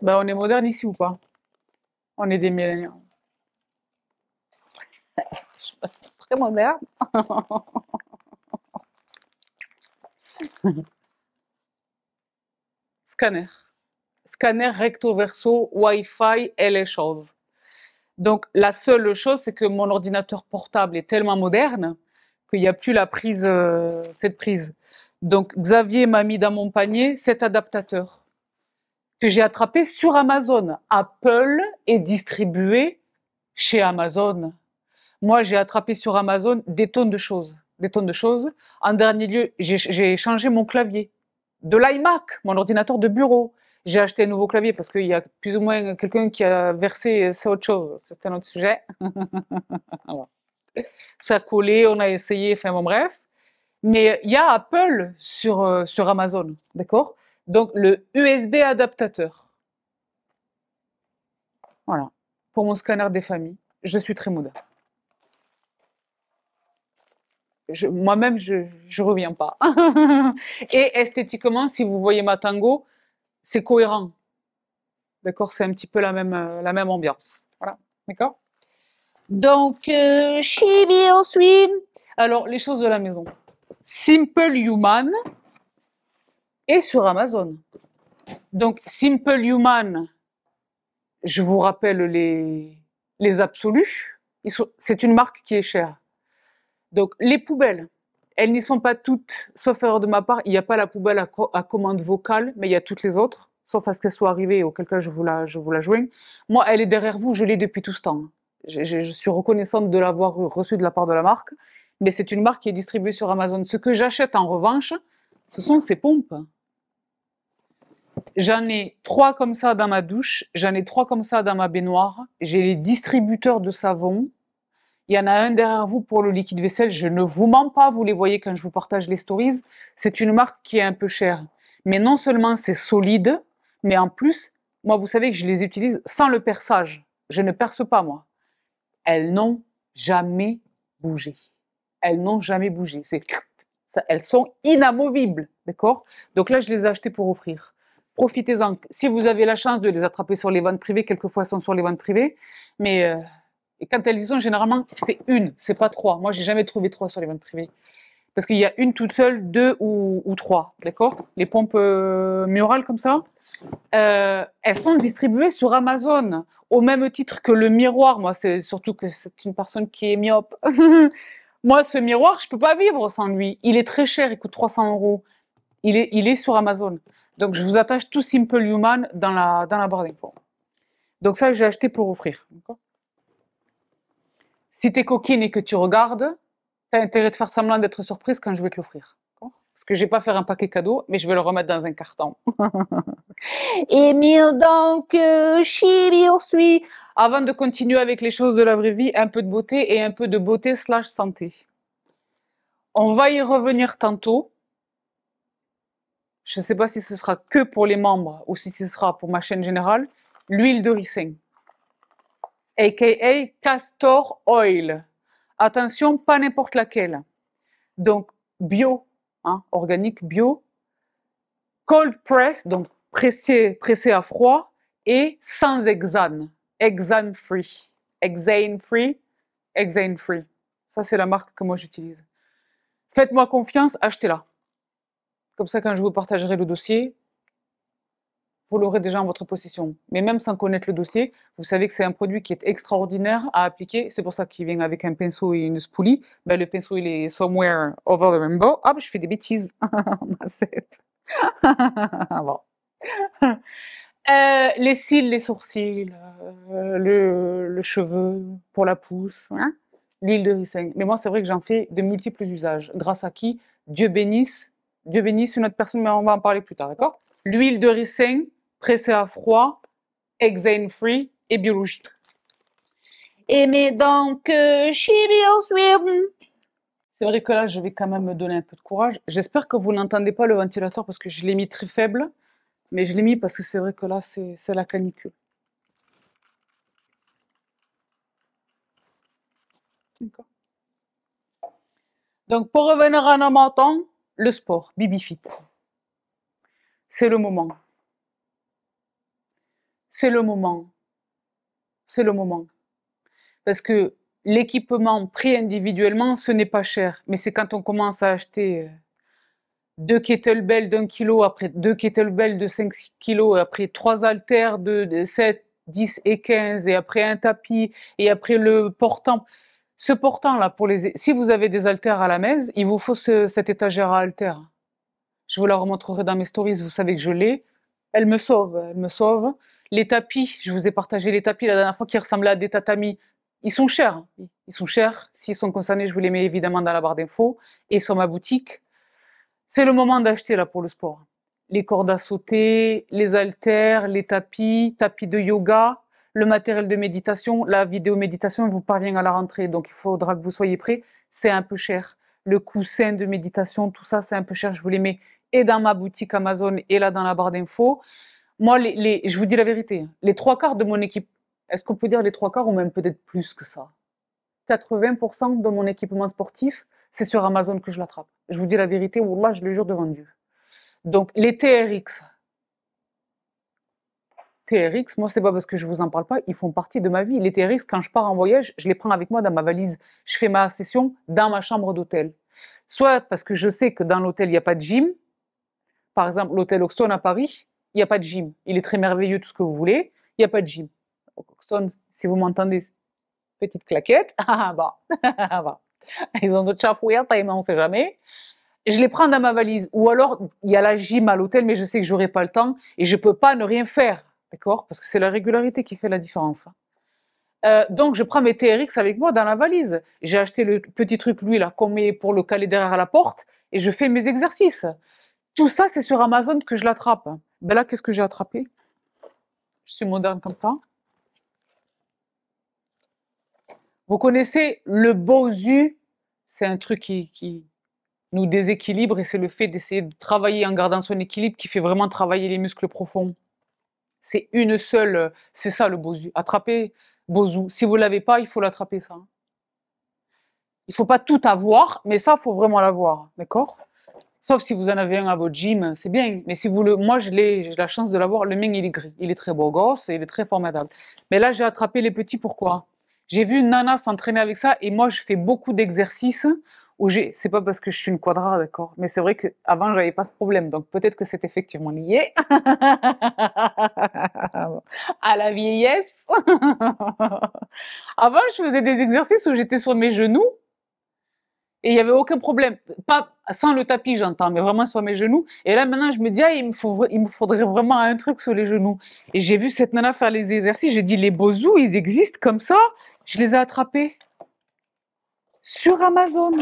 Bah, on est moderne ici ou pas On est des milléniaux. c'est très moderne. Scanner. Scanner recto-verso, Wi-Fi et les choses. Donc, la seule chose, c'est que mon ordinateur portable est tellement moderne qu'il n'y a plus la prise, euh, cette prise. Donc, Xavier m'a mis dans mon panier cet adaptateur que j'ai attrapé sur Amazon. Apple est distribué chez Amazon. Moi, j'ai attrapé sur Amazon des tonnes de choses des tonnes de choses. En dernier lieu, j'ai changé mon clavier de l'iMac, mon ordinateur de bureau. J'ai acheté un nouveau clavier parce qu'il y a plus ou moins quelqu'un qui a versé c'est euh, autre chose. C'est un autre sujet. ça a collé on a essayé, enfin bon, bref. Mais euh, il y a Apple sur, euh, sur Amazon, d'accord Donc le USB adaptateur. Voilà, pour mon scanner des familles. Je suis très moderne moi-même, je ne reviens pas. et esthétiquement, si vous voyez ma tango, c'est cohérent. D'accord C'est un petit peu la même, euh, la même ambiance. Voilà, d'accord Donc, euh, on Alors, les choses de la maison. Simple Human et sur Amazon. Donc, Simple Human, je vous rappelle les, les absolus. C'est une marque qui est chère. Donc les poubelles, elles n'y sont pas toutes, sauf erreur de ma part, il n'y a pas la poubelle à, commande vocale, mais il y a toutes les autres, sauf à ce qu'elle soit arrivée, auquel cas je vous la, je vous la Moi, elle est derrière vous, je l'ai depuis tout ce temps. Je, je suis reconnaissante de l'avoir reçue de la part de la marque, mais c'est une marque qui est distribuée sur Amazon. Ce que j'achète en revanche, ce sont ces pompes. J'en ai trois comme ça dans ma douche, j'en ai trois comme ça dans ma baignoire. J'ai les distributeurs de savon il y en a un derrière vous pour le liquide vaisselle. Je ne vous mens pas, vous les voyez quand je vous partage les stories. C'est une marque qui est un peu chère. Mais non seulement c'est solide, mais en plus, moi, vous savez que je les utilise sans le perçage. Je ne perce pas, moi. Elles n'ont jamais bougé. Elles n'ont jamais bougé. C'est elles sont inamovibles, d'accord Donc là, je les ai achetées pour offrir. Profitez-en. Si vous avez la chance de les attraper sur les ventes privées, quelquefois elles sont sur les ventes privées, mais euh, et quand elles y sont, généralement, c'est une, c'est pas trois. Moi, j'ai jamais trouvé trois sur les ventes privées. Parce qu'il y a une toute seule, deux ou, trois, d'accord Les pompes euh, murales comme ça, euh, elles sont distribuées sur Amazon, au même titre que le miroir. Moi, c'est surtout que c'est une personne qui est myope. Moi, ce miroir, je peux pas vivre sans lui. Il est très cher, il coûte 300 euros. Il est, il est sur Amazon. Donc, je vous attache tout Simple Human dans la, dans la barre d'infos. Donc ça, j'ai acheté pour offrir. D'accord si t'es coquine et que tu regardes, t'as intérêt de faire semblant d'être surprise quand je vais te l'offrir. Parce que je vais pas faire un paquet cadeau, mais je vais le remettre dans un carton. et mieux donc, euh, chérie, on suit. Avant de continuer avec les choses de la vraie vie, un peu de beauté et un peu de beauté slash santé. On va y revenir tantôt. Je ne sais pas si ce sera que pour les membres ou si ce sera pour ma chaîne générale. L'huile de ricin aka Castor Oil. Attention, pas n'importe laquelle. Donc, bio, hein, organique bio, cold press, donc pressé, à froid, et sans hexane, hexane free, hexane free, hexane free. Ça, c'est la marque que moi j'utilise. Faites-moi confiance, achetez-la. Comme ça, quand je vous partagerai le dossier, vous l'aurez déjà en votre possession. Mais même sans connaître le dossier, vous savez que c'est un produit qui est extraordinaire à appliquer. C'est pour ça qu'il vient avec un pinceau et une spoolie. Ben, le pinceau, il est somewhere over the rainbow. Hop, je fais des bêtises. bon. Euh, les cils, les sourcils, euh, le, cheveu pour la pousse, l'île hein. l'huile de ricin. Mais moi, c'est vrai que j'en fais de multiples usages. Grâce à qui Dieu bénisse, Dieu bénisse une autre personne, mais on va en parler plus tard, d'accord l'huile de ricin pressée à froid, exane free et biologique. mais donc euh, Shibioswim. C'est vrai que là, je vais quand même me donner un peu de courage. J'espère que vous n'entendez pas le ventilateur parce que je l'ai mis très faible. Mais je l'ai mis parce que c'est vrai que là, c'est la canicule. Donc, pour revenir à nos matins, le sport, Bibi Fit. C'est le moment. C'est le moment. C'est le moment. Parce que l'équipement pris individuellement, ce n'est pas cher. Mais c'est quand on commence à acheter euh, deux kettlebells d'un kilo, après deux kettlebells de 5 kilos, après trois haltères de 7, 10 et 15, et après un tapis, et après le portant. Ce portant-là, pour les, si vous avez des haltères à la maison, il vous faut cette étagère à haltères. Je vous la remontrerai dans mes stories, vous savez que je l'ai. Elle me sauve, elle me sauve. Les tapis, je vous ai partagé les tapis la dernière fois qui ressemblaient à des tatamis. Ils sont chers, hein. ils sont chers. S'ils sont concernés, je vous les mets évidemment dans la barre d'infos et sur ma boutique. C'est le moment d'acheter là pour le sport. Les cordes à sauter, les haltères, les tapis, tapis de yoga, le matériel de méditation, la vidéo méditation vous parvient à la rentrée, donc il faudra que vous soyez prêts. C'est un peu cher. Le coussin de méditation, tout ça, c'est un peu cher. Je vous les mets et dans ma boutique Amazon et là dans la barre d'infos. Moi, les, je vous dis la vérité, les trois quarts de mon équipe, est-ce qu'on peut dire les trois quarts ou même peut-être plus que ça 80% de mon équipement sportif, c'est sur Amazon que je l'attrape. Je vous dis la vérité, là, je le jure devant Dieu. Donc, les TRX. TRX, moi, c'est pas parce que je vous en parle pas, ils font partie de ma vie. Les TRX, quand je pars en voyage, je les prends avec moi dans ma valise. Je fais ma session dans ma chambre d'hôtel. Soit parce que je sais que dans l'hôtel, il n'y a pas de gym, par exemple, l'hôtel Oxton à Paris, il n'y a pas de gym. Il est très merveilleux, tout ce que vous voulez. Il n'y a pas de gym. Oxton, si vous m'entendez, petite claquette. Ah bah, Ils ont d'autres chafouillards, mais on ne sait jamais. Je les prends dans ma valise. Ou alors, il y a la gym à l'hôtel, mais je sais que n'aurai pas le temps et je peux pas ne rien faire. D'accord Parce que c'est la régularité qui fait la différence. Euh, donc, je prends mes TRX avec moi dans la valise. J'ai acheté le petit truc, lui, là, qu'on met pour le caler derrière la porte et je fais mes exercices. Tout ça, c'est sur Amazon que je l'attrape. Ben là, qu'est-ce que j'ai attrapé Je suis moderne comme ça. Vous connaissez le bosu C'est un truc qui, nous déséquilibre et c'est le fait d'essayer de travailler en gardant son équilibre qui fait vraiment travailler les muscles profonds. C'est une seule, c'est ça le bosu. Attraper bosu. Si vous ne l'avez pas, il faut l'attraper ça. Il faut pas tout avoir, mais ça il faut vraiment l'avoir, d'accord Sauf si vous en avez un à votre gym, c'est bien. Mais si vous le, moi, j'ai la chance de l'avoir. Le mien, il est gris. Il est très beau gosse et il est très formidable. Mais là, j'ai attrapé les petits. Pourquoi J'ai vu nana s'entraîner avec ça et moi, je fais beaucoup d'exercices où j'ai. C'est pas parce que je suis une quadra, d'accord. Mais c'est vrai qu'avant, j'avais pas ce problème. Donc peut-être que c'est effectivement lié à la vieillesse. avant, je faisais des exercices où j'étais sur mes genoux et il n'y avait aucun problème. Pas sans le tapis, j'entends, mais vraiment sur mes genoux. Et là, maintenant, je me dis, ah, il, me faudrait vraiment un truc sur les genoux. Et j'ai vu cette nana faire les exercices. J'ai dit, les bozous, ils existent comme ça. Je les ai attrapés sur Amazon.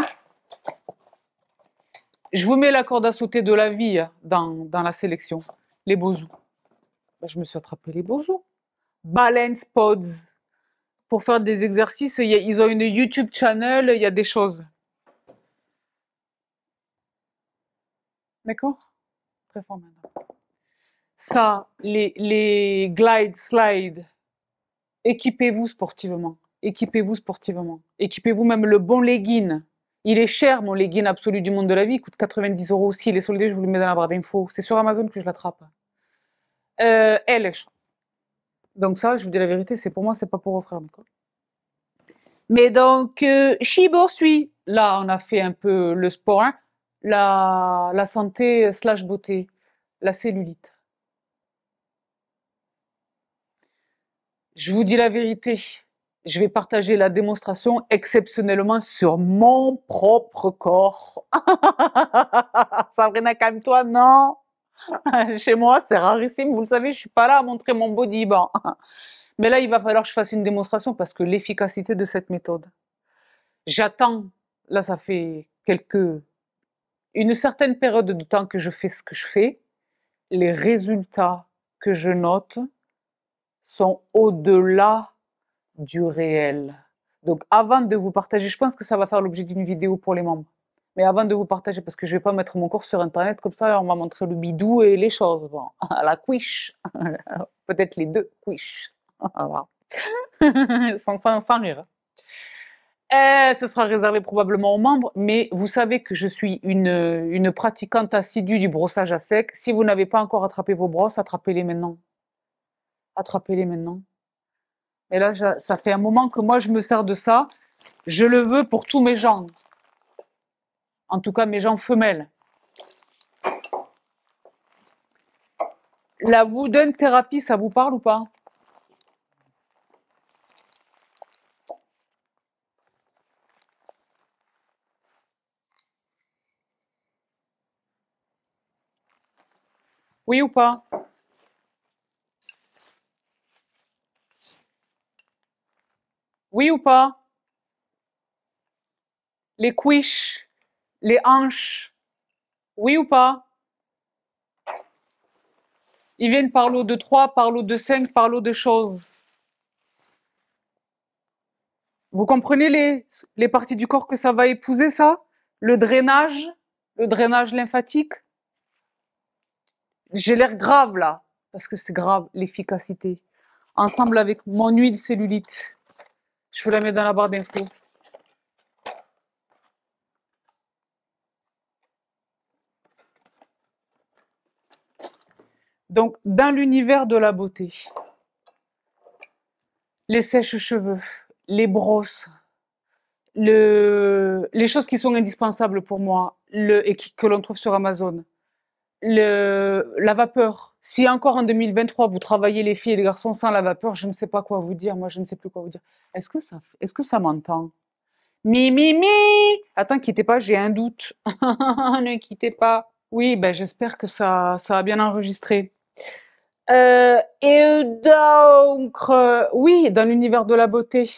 Je vous mets la corde à sauter de la vie hein, dans, la sélection. Les bozous. Ben, je me suis attrapé les bozous. Balance Pods. Pour faire des exercices, ils ont une YouTube channel, il y a des choses. D'accord Très fort Ça, les, glides, slides, équipez-vous sportivement. Équipez-vous sportivement. Équipez-vous même le bon legging. Il est cher, mon legging absolu du monde de la vie. Il coûte 90 euros aussi. Il est soldé, je vous le mets dans la barre d'infos. C'est sur Amazon que je l'attrape. Euh, elle, donc ça, je vous dis la vérité, c'est pour moi, c'est pas pour offrir Mais donc, euh, suit. Là, on a fait un peu le sport la, santé slash beauté, la cellulite. Je vous dis la vérité, je vais partager la démonstration exceptionnellement sur mon propre corps. Sabrina, calme-toi, non Chez moi, c'est rarissime, vous le savez, je suis pas là à montrer mon body bon. Mais là, il va falloir que je fasse une démonstration parce que l'efficacité de cette méthode. J'attends, là, ça fait quelques une certaine période de temps que je fais ce que je fais, les résultats que je note sont au-delà du réel. Donc avant de vous partager, je pense que ça va faire l'objet d'une vidéo pour les membres. Mais avant de vous partager, parce que je ne vais pas mettre mon cours sur Internet, comme ça on va montrer le bidou et les choses. Bon, à la quiche. Peut-être les deux quiches. Voilà. va sans, sans rire. Euh, ce sera réservé probablement aux membres, mais vous savez que je suis une, pratiquante assidue du brossage à sec. Si vous n'avez pas encore attrapé vos brosses, attrapez-les maintenant. Attrapez-les maintenant. Et là, ça fait un moment que moi, je me sers de ça. Je le veux pour tous mes jambes. En tout cas, mes gens femelles. La Wooden Thérapie, ça vous parle ou pas Oui ou pas Oui ou pas Les cuisses, les hanches, oui ou pas Ils viennent par l'eau de 3, par l'eau de 5, par l'eau de choses. Vous comprenez les, les parties du corps que ça va épouser, ça Le drainage, le drainage lymphatique j'ai l'air grave là, parce que c'est grave l'efficacité. Ensemble avec mon huile cellulite. Je vous la mets dans la barre d'infos. Donc, dans l'univers de la beauté, les sèches-cheveux, les brosses, les choses qui sont indispensables pour moi et que l'on trouve sur Amazon, la vapeur. Si encore en 2023 vous travaillez les filles et les garçons sans la vapeur, je ne sais pas quoi vous dire. Moi, je ne sais plus quoi vous dire. Est-ce que ça, est-ce que ça m'entend Mi mi mi. Attends, quittez pas, j'ai un doute. ne quittez pas. Oui, ben j'espère que ça, ça a bien enregistré. Euh, et donc, euh, oui, dans l'univers de la beauté,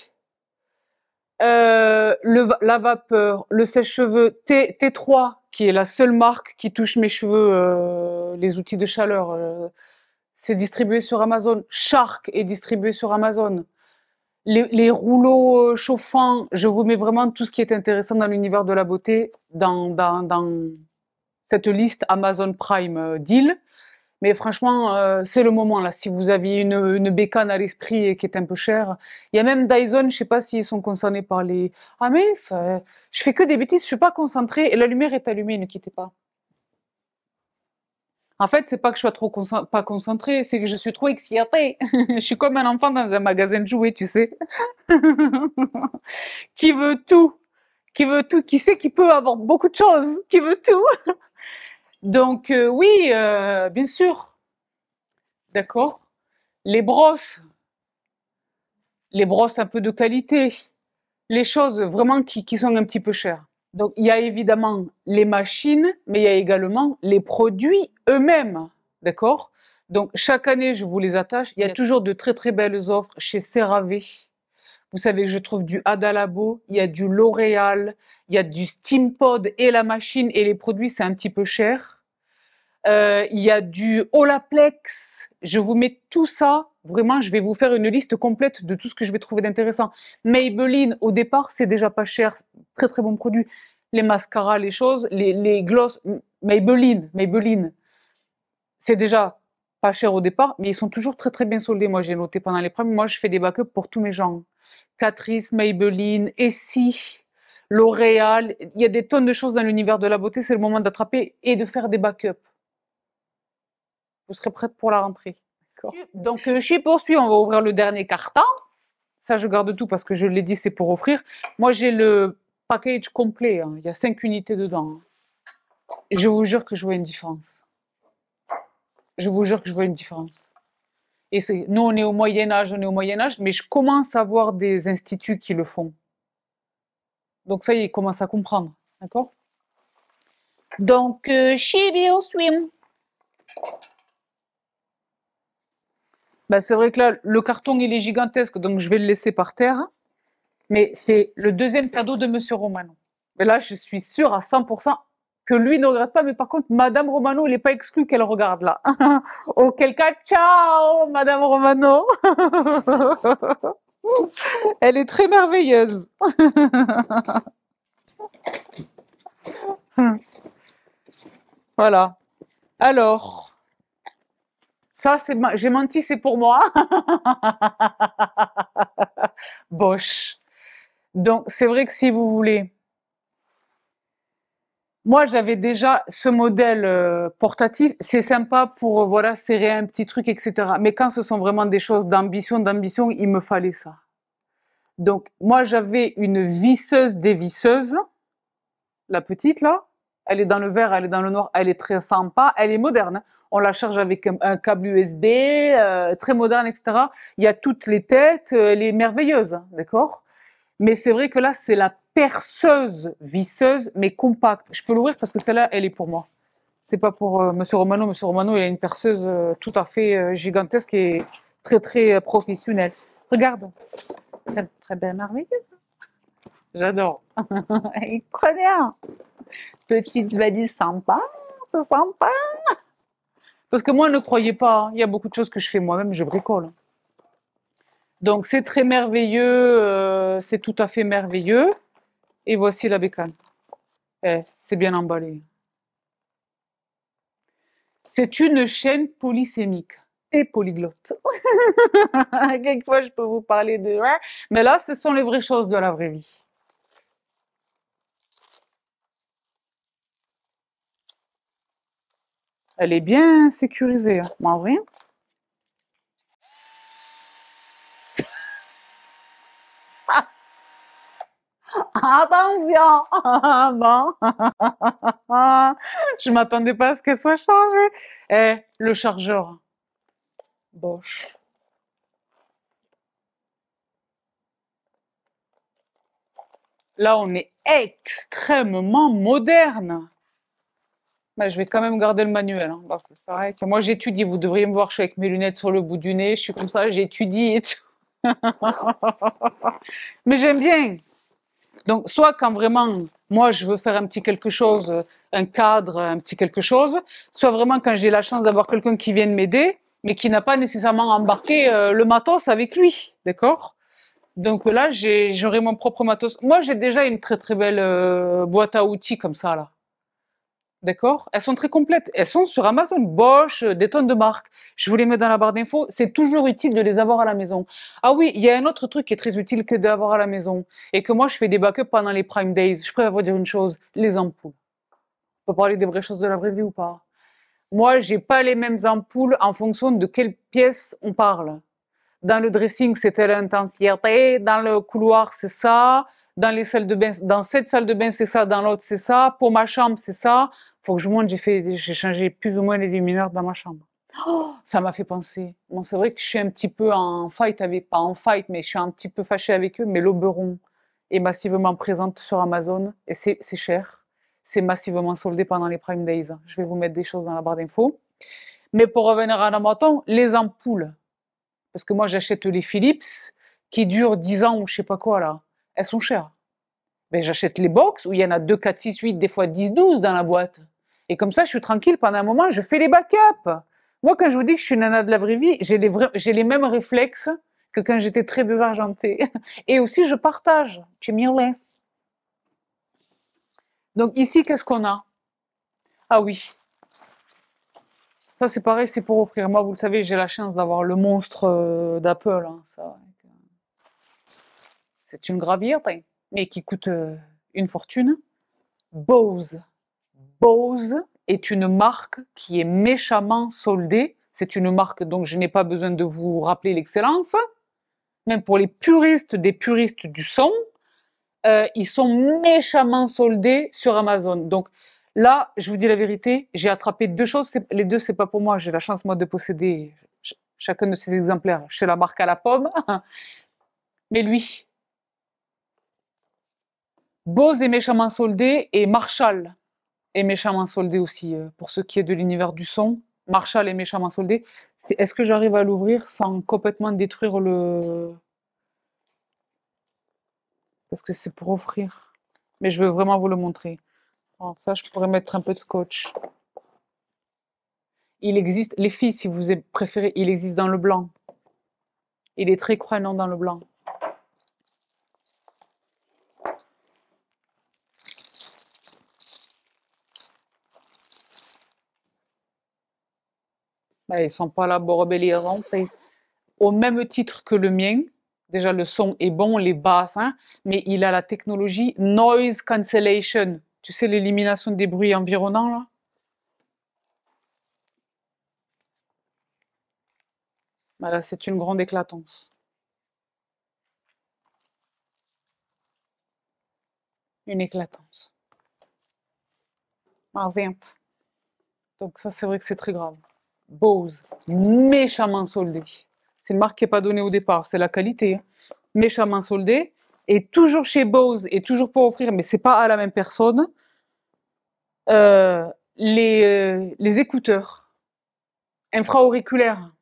euh, le, la vapeur, le sèche-cheveux T, 3 qui est la seule marque qui touche mes cheveux, euh, les outils de chaleur. Euh, c'est distribué sur Amazon. Shark est distribué sur Amazon. Les, rouleaux chauffants, je vous mets vraiment tout ce qui est intéressant dans l'univers de la beauté dans, dans cette liste Amazon Prime Deal. Mais franchement, euh, c'est le moment là. Si vous aviez une, bécane à l'esprit et qui est un peu chère, il y a même Dyson. Je sais pas s'ils sont concernés par les. Ah mais je euh, je fais que des bêtises. Je suis pas concentrée et la lumière est allumée. Ne quittez pas. En fait, ce n'est pas que je sois trop pas concentrée, c'est que je suis trop excitée. je suis comme un enfant dans un magasin de jouets, tu sais, qui veut tout, qui veut tout, qui sait qu'il peut avoir beaucoup de choses, qui veut tout. Donc euh, oui, euh, bien sûr. D'accord Les brosses, les brosses un peu de qualité, les choses vraiment qui, sont un petit peu chères. Donc il y a évidemment les machines, mais il y a également les produits eux-mêmes. D'accord Donc chaque année, je vous les attache. Il y a toujours de très très belles offres chez CeraVe. Vous savez, je trouve du Adalabo, il y a du L'Oréal, il y a du Steampod et la machine et les produits, c'est un petit peu cher. Euh, il y a du Olaplex. Je vous mets tout ça. Vraiment, je vais vous faire une liste complète de tout ce que je vais trouver d'intéressant. Maybelline, au départ, c'est déjà pas cher, très très bon produit. Les mascaras, les choses, les, glosses, Maybelline, Maybelline, c'est déjà pas cher au départ, mais ils sont toujours très très bien soldés. Moi, j'ai noté pendant les premiers. Moi, je fais des backups pour tous mes gens. Catrice, Maybelline, Essie. L'Oréal, il y a des tonnes de choses dans l'univers de la beauté, c'est le moment d'attraper et de faire des backups vous serez prête pour la rentrée. Donc, chez euh, Poursuit, on va ouvrir le dernier carton. Ça, je garde tout parce que je l'ai dit, c'est pour offrir. Moi, j'ai le package complet. Hein. Il y a cinq unités dedans. Et je vous jure que je vois une différence. Je vous jure que je vois une différence. Et c'est, nous, on est au Moyen Âge, on est au Moyen Âge, mais je commence à voir des instituts qui le font. Donc ça y est, ils commencent à comprendre. D'accord Donc, euh, Shibio Swim. Bah, c'est vrai que là, le carton, il est gigantesque, donc je vais le laisser par terre. Mais c'est le deuxième cadeau de Monsieur Romano. Mais là, je suis sûre à 100% que lui ne regarde pas. Mais par contre, Madame Romano, il n'est pas exclu qu'elle regarde là. Auquel oh, cas, ciao, Madame Romano. Elle est très merveilleuse. voilà. Alors, ça, c'est j'ai menti, c'est pour moi. Bosch. Donc, c'est vrai que si vous voulez, moi, j'avais déjà ce modèle euh, portatif. C'est sympa pour euh, voilà serrer un petit truc, etc. Mais quand ce sont vraiment des choses d'ambition, d'ambition, il me fallait ça. Donc, moi, j'avais une visseuse des visseuses, la petite là, elle est dans le vert, elle est dans le noir, elle est très sympa, elle est moderne. On la charge avec un câble USB, euh, très moderne, etc. Il y a toutes les têtes, euh, elle est merveilleuse, d'accord Mais c'est vrai que là, c'est la perceuse visseuse, mais compacte. Je peux l'ouvrir parce que celle-là, elle est pour moi. C'est pas pour euh, Monsieur Romano. Monsieur Romano, il a une perceuse tout à fait gigantesque et très, très professionnelle. Regarde. Très, très belle, merveilleuse. J'adore. Prenez bien Petite valise sympa, c'est sympa. Parce que moi, ne croyez pas, il y a beaucoup de choses que je fais moi-même, je bricole. Donc c'est très merveilleux, euh, c'est tout à fait merveilleux. Et voici la bécane. Eh, c'est bien emballé. C'est une chaîne polysémique et polyglotte. Quelquefois, je peux vous parler de... Hein. Mais là, ce sont les vraies choses de la vraie vie. Elle est bien sécurisée, hein. Attention! bon. Je m'attendais pas à ce qu'elle soit changée. Eh, le chargeur. Bosch. Là, on est extrêmement moderne. Bah, je vais quand même garder le manuel, hein, parce que c'est vrai que moi j'étudie. Vous devriez me voir, je suis avec mes lunettes sur le bout du nez, je suis comme ça, j'étudie et tout. Mais j'aime bien. Donc, soit quand vraiment moi je veux faire un petit quelque chose, euh, un cadre, un petit quelque chose, soit vraiment quand j'ai la chance d'avoir quelqu'un qui vient m'aider, mais qui n'a pas nécessairement embarqué euh, le matos avec lui, d'accord Donc là, j'aurai mon propre matos. Moi, j'ai déjà une très très belle euh, boîte à outils comme ça là. D'accord Elles sont très complètes. Elles sont sur Amazon, Bosch, euh, des tonnes de marques. Je vous les mets dans la barre d'infos. C'est toujours utile de les avoir à la maison. Ah oui, il y a un autre truc qui est très utile que d'avoir à la maison et que moi je fais des backups pendant les prime days. Je préfère vous dire une chose les ampoules. On peut parler des vraies choses de la vraie vie ou pas Moi, je n'ai pas les mêmes ampoules en fonction de quelle pièce on parle. Dans le dressing, c'était l'intensité. Dans le couloir, c'est ça. Dans les salles de bain, dans cette salle de bain, c'est ça. Dans l'autre, c'est ça. Pour ma chambre, c'est ça faut que je vous j'ai fait, j'ai changé plus ou moins les luminaires dans ma chambre. Oh, ça m'a fait penser. Bon, c'est vrai que je suis un petit peu en fight avec, pas en fight, mais je suis un petit peu fâchée avec eux. Mais l'Oberon est massivement présente sur Amazon et c'est cher. C'est massivement soldé pendant les Prime Days. Hein. Je vais vous mettre des choses dans la barre d'infos. Mais pour revenir à la moton, les ampoules. Parce que moi, j'achète les Philips qui durent 10 ans ou je sais pas quoi là. Elles sont chères. Mais ben, j'achète les box où il y en a 2, 4, 6, 8, des fois 10, 12 dans la boîte. Et comme ça, je suis tranquille pendant un moment, je fais les backups. Moi, quand je vous dis que je suis nana de la vraie vie, j'ai les, mêmes réflexes que quand j'étais très désargentée. Et aussi, je partage. Tu m'y laisses. Donc ici, qu'est-ce qu'on a Ah oui. Ça, c'est pareil, c'est pour offrir. Moi, vous le savez, j'ai la chance d'avoir le monstre euh, d'Apple. Hein, c'est une gravière, ben, mais qui coûte euh, une fortune. Bose. Bose est une marque qui est méchamment soldée. C'est une marque donc je n'ai pas besoin de vous rappeler l'excellence. Même pour les puristes des puristes du son, euh, ils sont méchamment soldés sur Amazon. Donc là, je vous dis la vérité, j'ai attrapé deux choses. Les deux, c'est pas pour moi. J'ai la chance moi de posséder chacun de ces exemplaires chez la marque à la pomme. Mais lui, Bose est méchamment soldé et Marshall et Méchamment soldé aussi, euh, pour ce qui est de l'univers du son. Marshall et Méchamment soldé. Est-ce que j'arrive à l'ouvrir sans complètement détruire le. Parce que c'est pour offrir. Mais je veux vraiment vous le montrer. Alors ça, je pourrais mettre un peu de scotch. Il existe, les filles, si vous préférez, il existe dans le blanc. Il est très croyant dans le blanc. ils sont pas là, obéir. Hein. Au même titre que le mien, déjà le son est bon, les basses, hein. mais il a la technologie noise cancellation. Tu sais, l'élimination des bruits environnants, là. Voilà, bah c'est une grande éclatance. Une éclatance. Marziante. Donc ça, c'est vrai que c'est très grave. Bose, méchamment soldé. C'est une marque qui n'est pas donnée au départ, c'est la qualité. Hein. Méchamment soldé. Et toujours chez Bose, et toujours pour offrir, mais c'est pas à la même personne, euh, euh, les, écouteurs infra-auriculaires.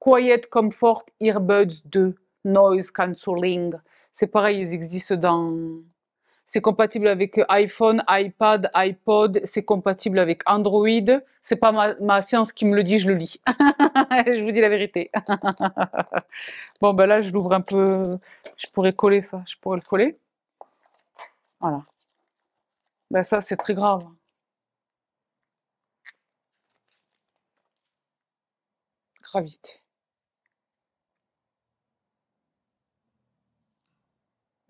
Quiet Comfort Earbuds 2, Noise Cancelling. C'est pareil, ils existent dans c'est compatible avec iPhone, iPad, iPod, c'est compatible avec Android. C'est pas ma, science qui me le dit, je le lis. je vous dis la vérité. bon, ben là, je l'ouvre un peu. Je pourrais coller ça, je pourrais le coller. Voilà. Ben ça, c'est très grave. Gravité.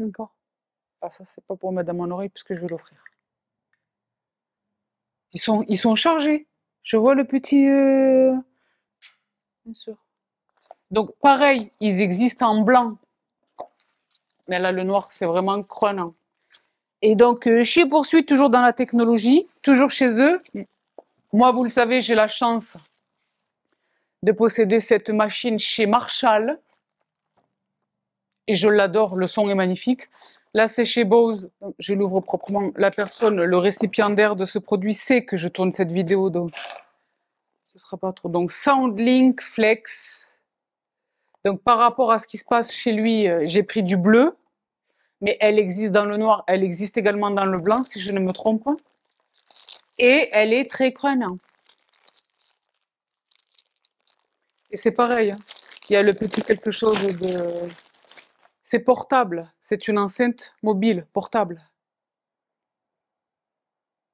D'accord. Ah, ça, c'est pas pour Madame oreille puisque je vais l'offrir. Ils sont, ils sont chargés. Je vois le petit. Euh, bien sûr. Donc, pareil, ils existent en blanc. Mais là, le noir, c'est vraiment crônant. Et donc, euh, je poursuis toujours dans la technologie, toujours chez eux. Moi, vous le savez, j'ai la chance de posséder cette machine chez Marshall. Et je l'adore, le son est magnifique. Là, c'est chez Bose. Je l'ouvre proprement. La personne, le récipiendaire de ce produit sait que je tourne cette vidéo, donc ce sera pas trop. Donc Soundlink Flex. Donc par rapport à ce qui se passe chez lui, euh, j'ai pris du bleu, mais elle existe dans le noir, elle existe également dans le blanc, si je ne me trompe pas. Et elle est très croyante. Et c'est pareil. Hein. Il y a le petit quelque chose de c'est portable, c'est une enceinte mobile, portable.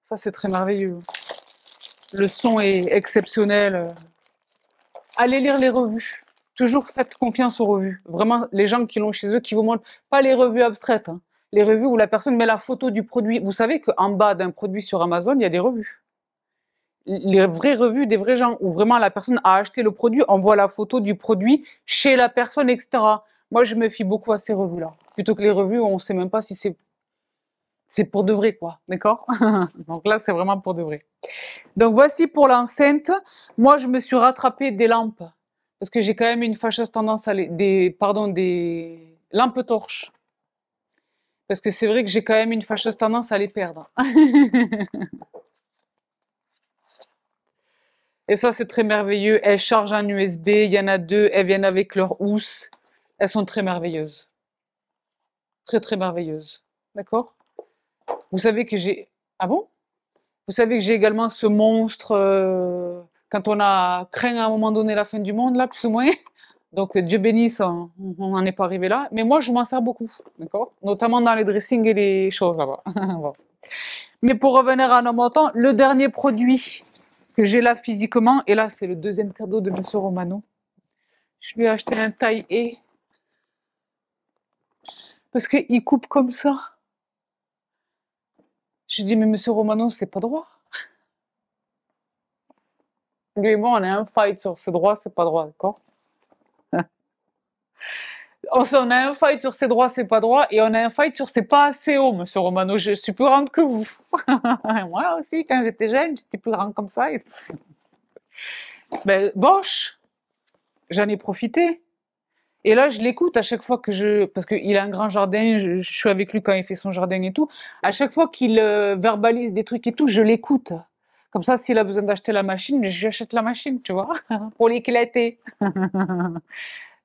Ça, c'est très merveilleux. Le son est exceptionnel. Allez lire les revues. Toujours faites confiance aux revues. Vraiment, les gens qui l'ont chez eux, qui vous montrent, pas les revues abstraites, hein. les revues où la personne met la photo du produit. Vous savez qu'en bas d'un produit sur Amazon, il y a des revues les vraies revues des vrais gens, où vraiment la personne a acheté le produit, on voit la photo du produit chez la personne, etc. Moi, je me fie beaucoup à ces revues-là, plutôt que les revues où on ne sait même pas si c'est pour de vrai, quoi. D'accord Donc là, c'est vraiment pour de vrai. Donc voici pour l'enceinte. Moi, je me suis rattrapée des lampes. Parce que j'ai quand même une fâcheuse tendance à les, des, pardon, des lampes torches. Parce que c'est vrai que j'ai quand même une fâcheuse tendance à les perdre. Et ça, c'est très merveilleux. Elles chargent en USB. Il y en a deux. Elles viennent avec leur housse. Elles sont très merveilleuses. Très, très merveilleuses. D'accord Vous savez que j'ai... Ah bon Vous savez que j'ai également ce monstre... Euh, quand on a craint à un moment donné la fin du monde, là, plus ou moins. Donc, Dieu bénisse, hein, on n'en est pas arrivé là. Mais moi, je m'en sers beaucoup, d'accord Notamment dans les dressings et les choses là-bas. Mais pour revenir à nos montants, le dernier produit que j'ai là physiquement, et là, c'est le deuxième cadeau de M. Romano. Je lui ai acheté un taille et parce qu'il coupe comme ça. Je dis, mais monsieur Romano, c'est pas droit. Lui on a un fight sur ce droit, c'est pas droit, d'accord on a un fight sur ses droits, c'est pas droit, et on a un fight sur c'est pas assez haut, monsieur Romano. Je suis plus grande que vous. Moi aussi, quand j'étais jeune, j'étais plus grande comme ça. Mais Ben, j'en ai profité. Et là, je l'écoute à chaque fois que je, parce qu'il a un grand jardin, je, suis avec lui quand il fait son jardin et tout. À chaque fois qu'il euh, verbalise des trucs et tout, je l'écoute. Comme ça, s'il a besoin d'acheter la machine, je lui achète la machine, tu vois, pour l'éclater.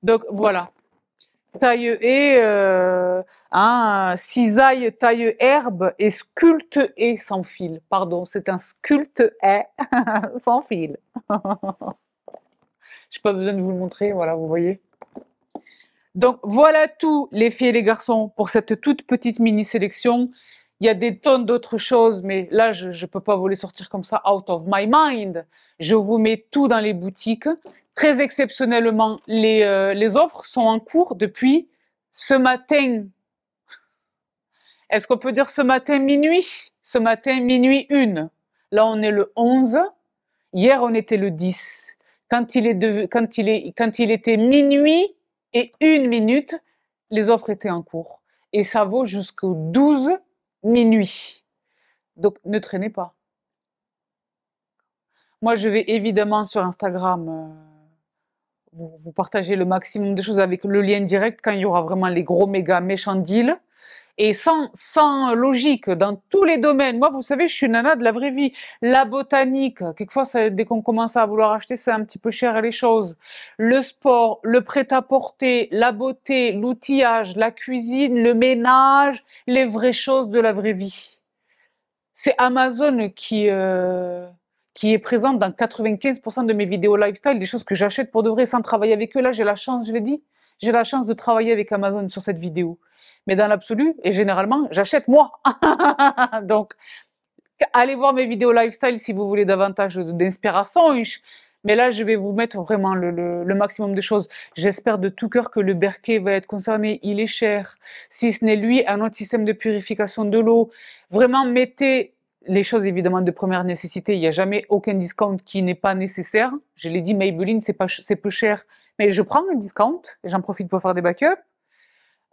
Donc voilà. Taille et euh, cisaille, taille herbe et sculpte et sans fil. Pardon, c'est un sculpte et sans fil. J'ai pas besoin de vous le montrer, voilà, vous voyez. Donc voilà tout, les filles et les garçons, pour cette toute petite mini-sélection. Il y a des tonnes d'autres choses, mais là, je ne peux pas vous les sortir comme ça, out of my mind. Je vous mets tout dans les boutiques. Très exceptionnellement, euh, les, offres sont en cours depuis ce matin. Est-ce qu'on peut dire ce matin minuit Ce matin minuit une. Là, on est le 11. Hier, on était le 10. Quand il, est quand il, est, quand il était minuit, et une minute, les offres étaient en cours. Et ça vaut jusqu'au 12 minuit. Donc ne traînez pas. Moi, je vais évidemment sur Instagram euh, vous, vous partager le maximum de choses avec le lien direct quand il y aura vraiment les gros méga méchants deals et sans, sans logique dans tous les domaines. Moi, vous savez, je suis nana de la vraie vie. La botanique, quelquefois, dès qu'on commence à vouloir acheter, c'est un petit peu cher les choses. Le sport, le prêt-à-porter, la beauté, l'outillage, la cuisine, le ménage, les vraies choses de la vraie vie. C'est Amazon qui... Euh, qui est présente dans 95% de mes vidéos lifestyle, des choses que j'achète pour de vrai sans travailler avec eux. Là, j'ai la chance, je l'ai dit, j'ai la chance de travailler avec Amazon sur cette vidéo. Mais dans l'absolu, et généralement, j'achète moi. Donc, allez voir mes vidéos lifestyle si vous voulez davantage d'inspiration. Mais là, je vais vous mettre vraiment le, maximum de choses. J'espère de tout cœur que le berquet va être concerné. Il est cher. Si ce n'est lui, un autre système de purification de l'eau. Vraiment, mettez les choses évidemment de première nécessité. Il n'y a jamais aucun discount qui n'est pas nécessaire. Je l'ai dit, Maybelline, c'est peu cher. Mais je prends un discount. J'en profite pour faire des backups.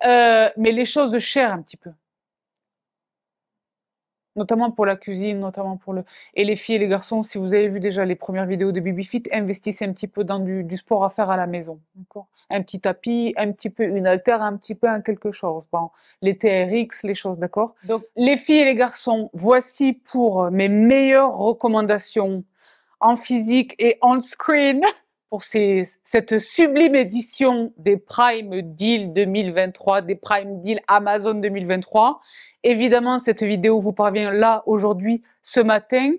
Euh, mais les choses chères un petit peu. Notamment pour la cuisine, notamment pour le. Et les filles et les garçons, si vous avez vu déjà les premières vidéos de Bibi investissez un petit peu dans du, du sport à faire à la maison. d'accord Un petit tapis, un petit peu une haltère, un petit peu un quelque chose. Bon, les TRX, les choses, d'accord Donc, les filles et les garçons, voici pour mes meilleures recommandations en physique et en screen. pour cette sublime édition des Prime Deal 2023, des Prime Deal Amazon 2023. Évidemment, cette vidéo vous parvient là aujourd'hui, ce matin,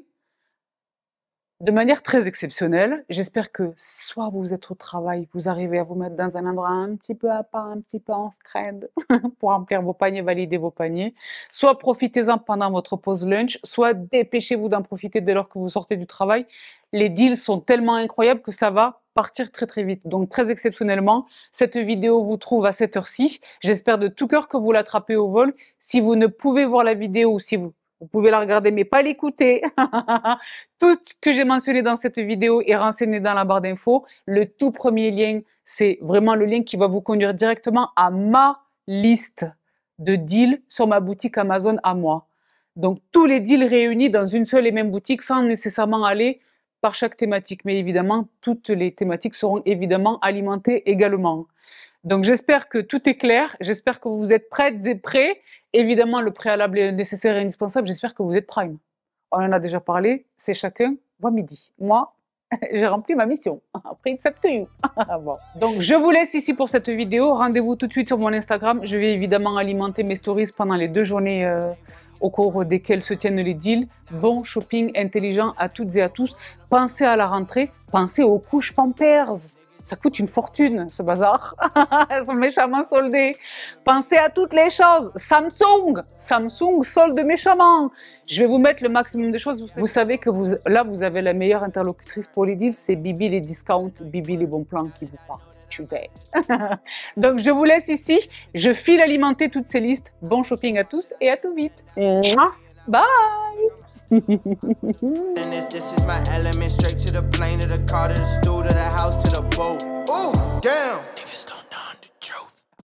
de manière très exceptionnelle. J'espère que soit vous êtes au travail, vous arrivez à vous mettre dans un endroit un petit peu à part, un petit peu en scred pour remplir vos paniers, valider vos paniers. Soit profitez-en pendant votre pause lunch, soit dépêchez-vous d'en profiter dès lors que vous sortez du travail. Les deals sont tellement incroyables que ça va partir très très vite. Donc très exceptionnellement, cette vidéo vous trouve à cette heure-ci. J'espère de tout cœur que vous l'attrapez au vol. Si vous ne pouvez voir la vidéo, ou si vous vous pouvez la regarder, mais pas l'écouter. Tout ce que j'ai mentionné dans cette vidéo est renseigné dans la barre d'infos. Le tout premier lien, c'est vraiment le lien qui va vous conduire directement à ma liste de deals sur ma boutique Amazon à moi. Donc tous les deals réunis dans une seule et même boutique sans nécessairement aller chaque thématique. Mais évidemment, toutes les thématiques seront évidemment alimentées également. Donc j'espère que tout est clair, j'espère que vous êtes prêtes et prêts. Évidemment, le préalable est nécessaire et indispensable, j'espère que vous êtes prime. On en a déjà parlé, c'est chacun voit midi. Moi, j'ai rempli ma mission. Après, it's up Donc, je vous laisse ici pour cette vidéo. Rendez-vous tout de suite sur mon Instagram. Je vais évidemment alimenter mes stories pendant les deux journées euh, au cours desquels se tiennent les deals. Bon shopping intelligent à toutes et à tous. Pensez à la rentrée, pensez aux couches Pampers ça coûte une fortune, ce bazar. Elles sont méchamment soldées. Pensez à toutes les choses. Samsung, Samsung solde méchamment. Je vais vous mettre le maximum de choses. Vous savez que là, vous avez la meilleure interlocutrice pour les deals, c'est Bibi les discounts, Bibi les bons plans qui vous parle tu Donc je vous laisse ici. Je file alimenter toutes ces listes. Bon shopping à tous et à tout vite. Bye. then this, this is my element straight to the plane, to the car, to the stool, to the house, to the boat. Oh, damn.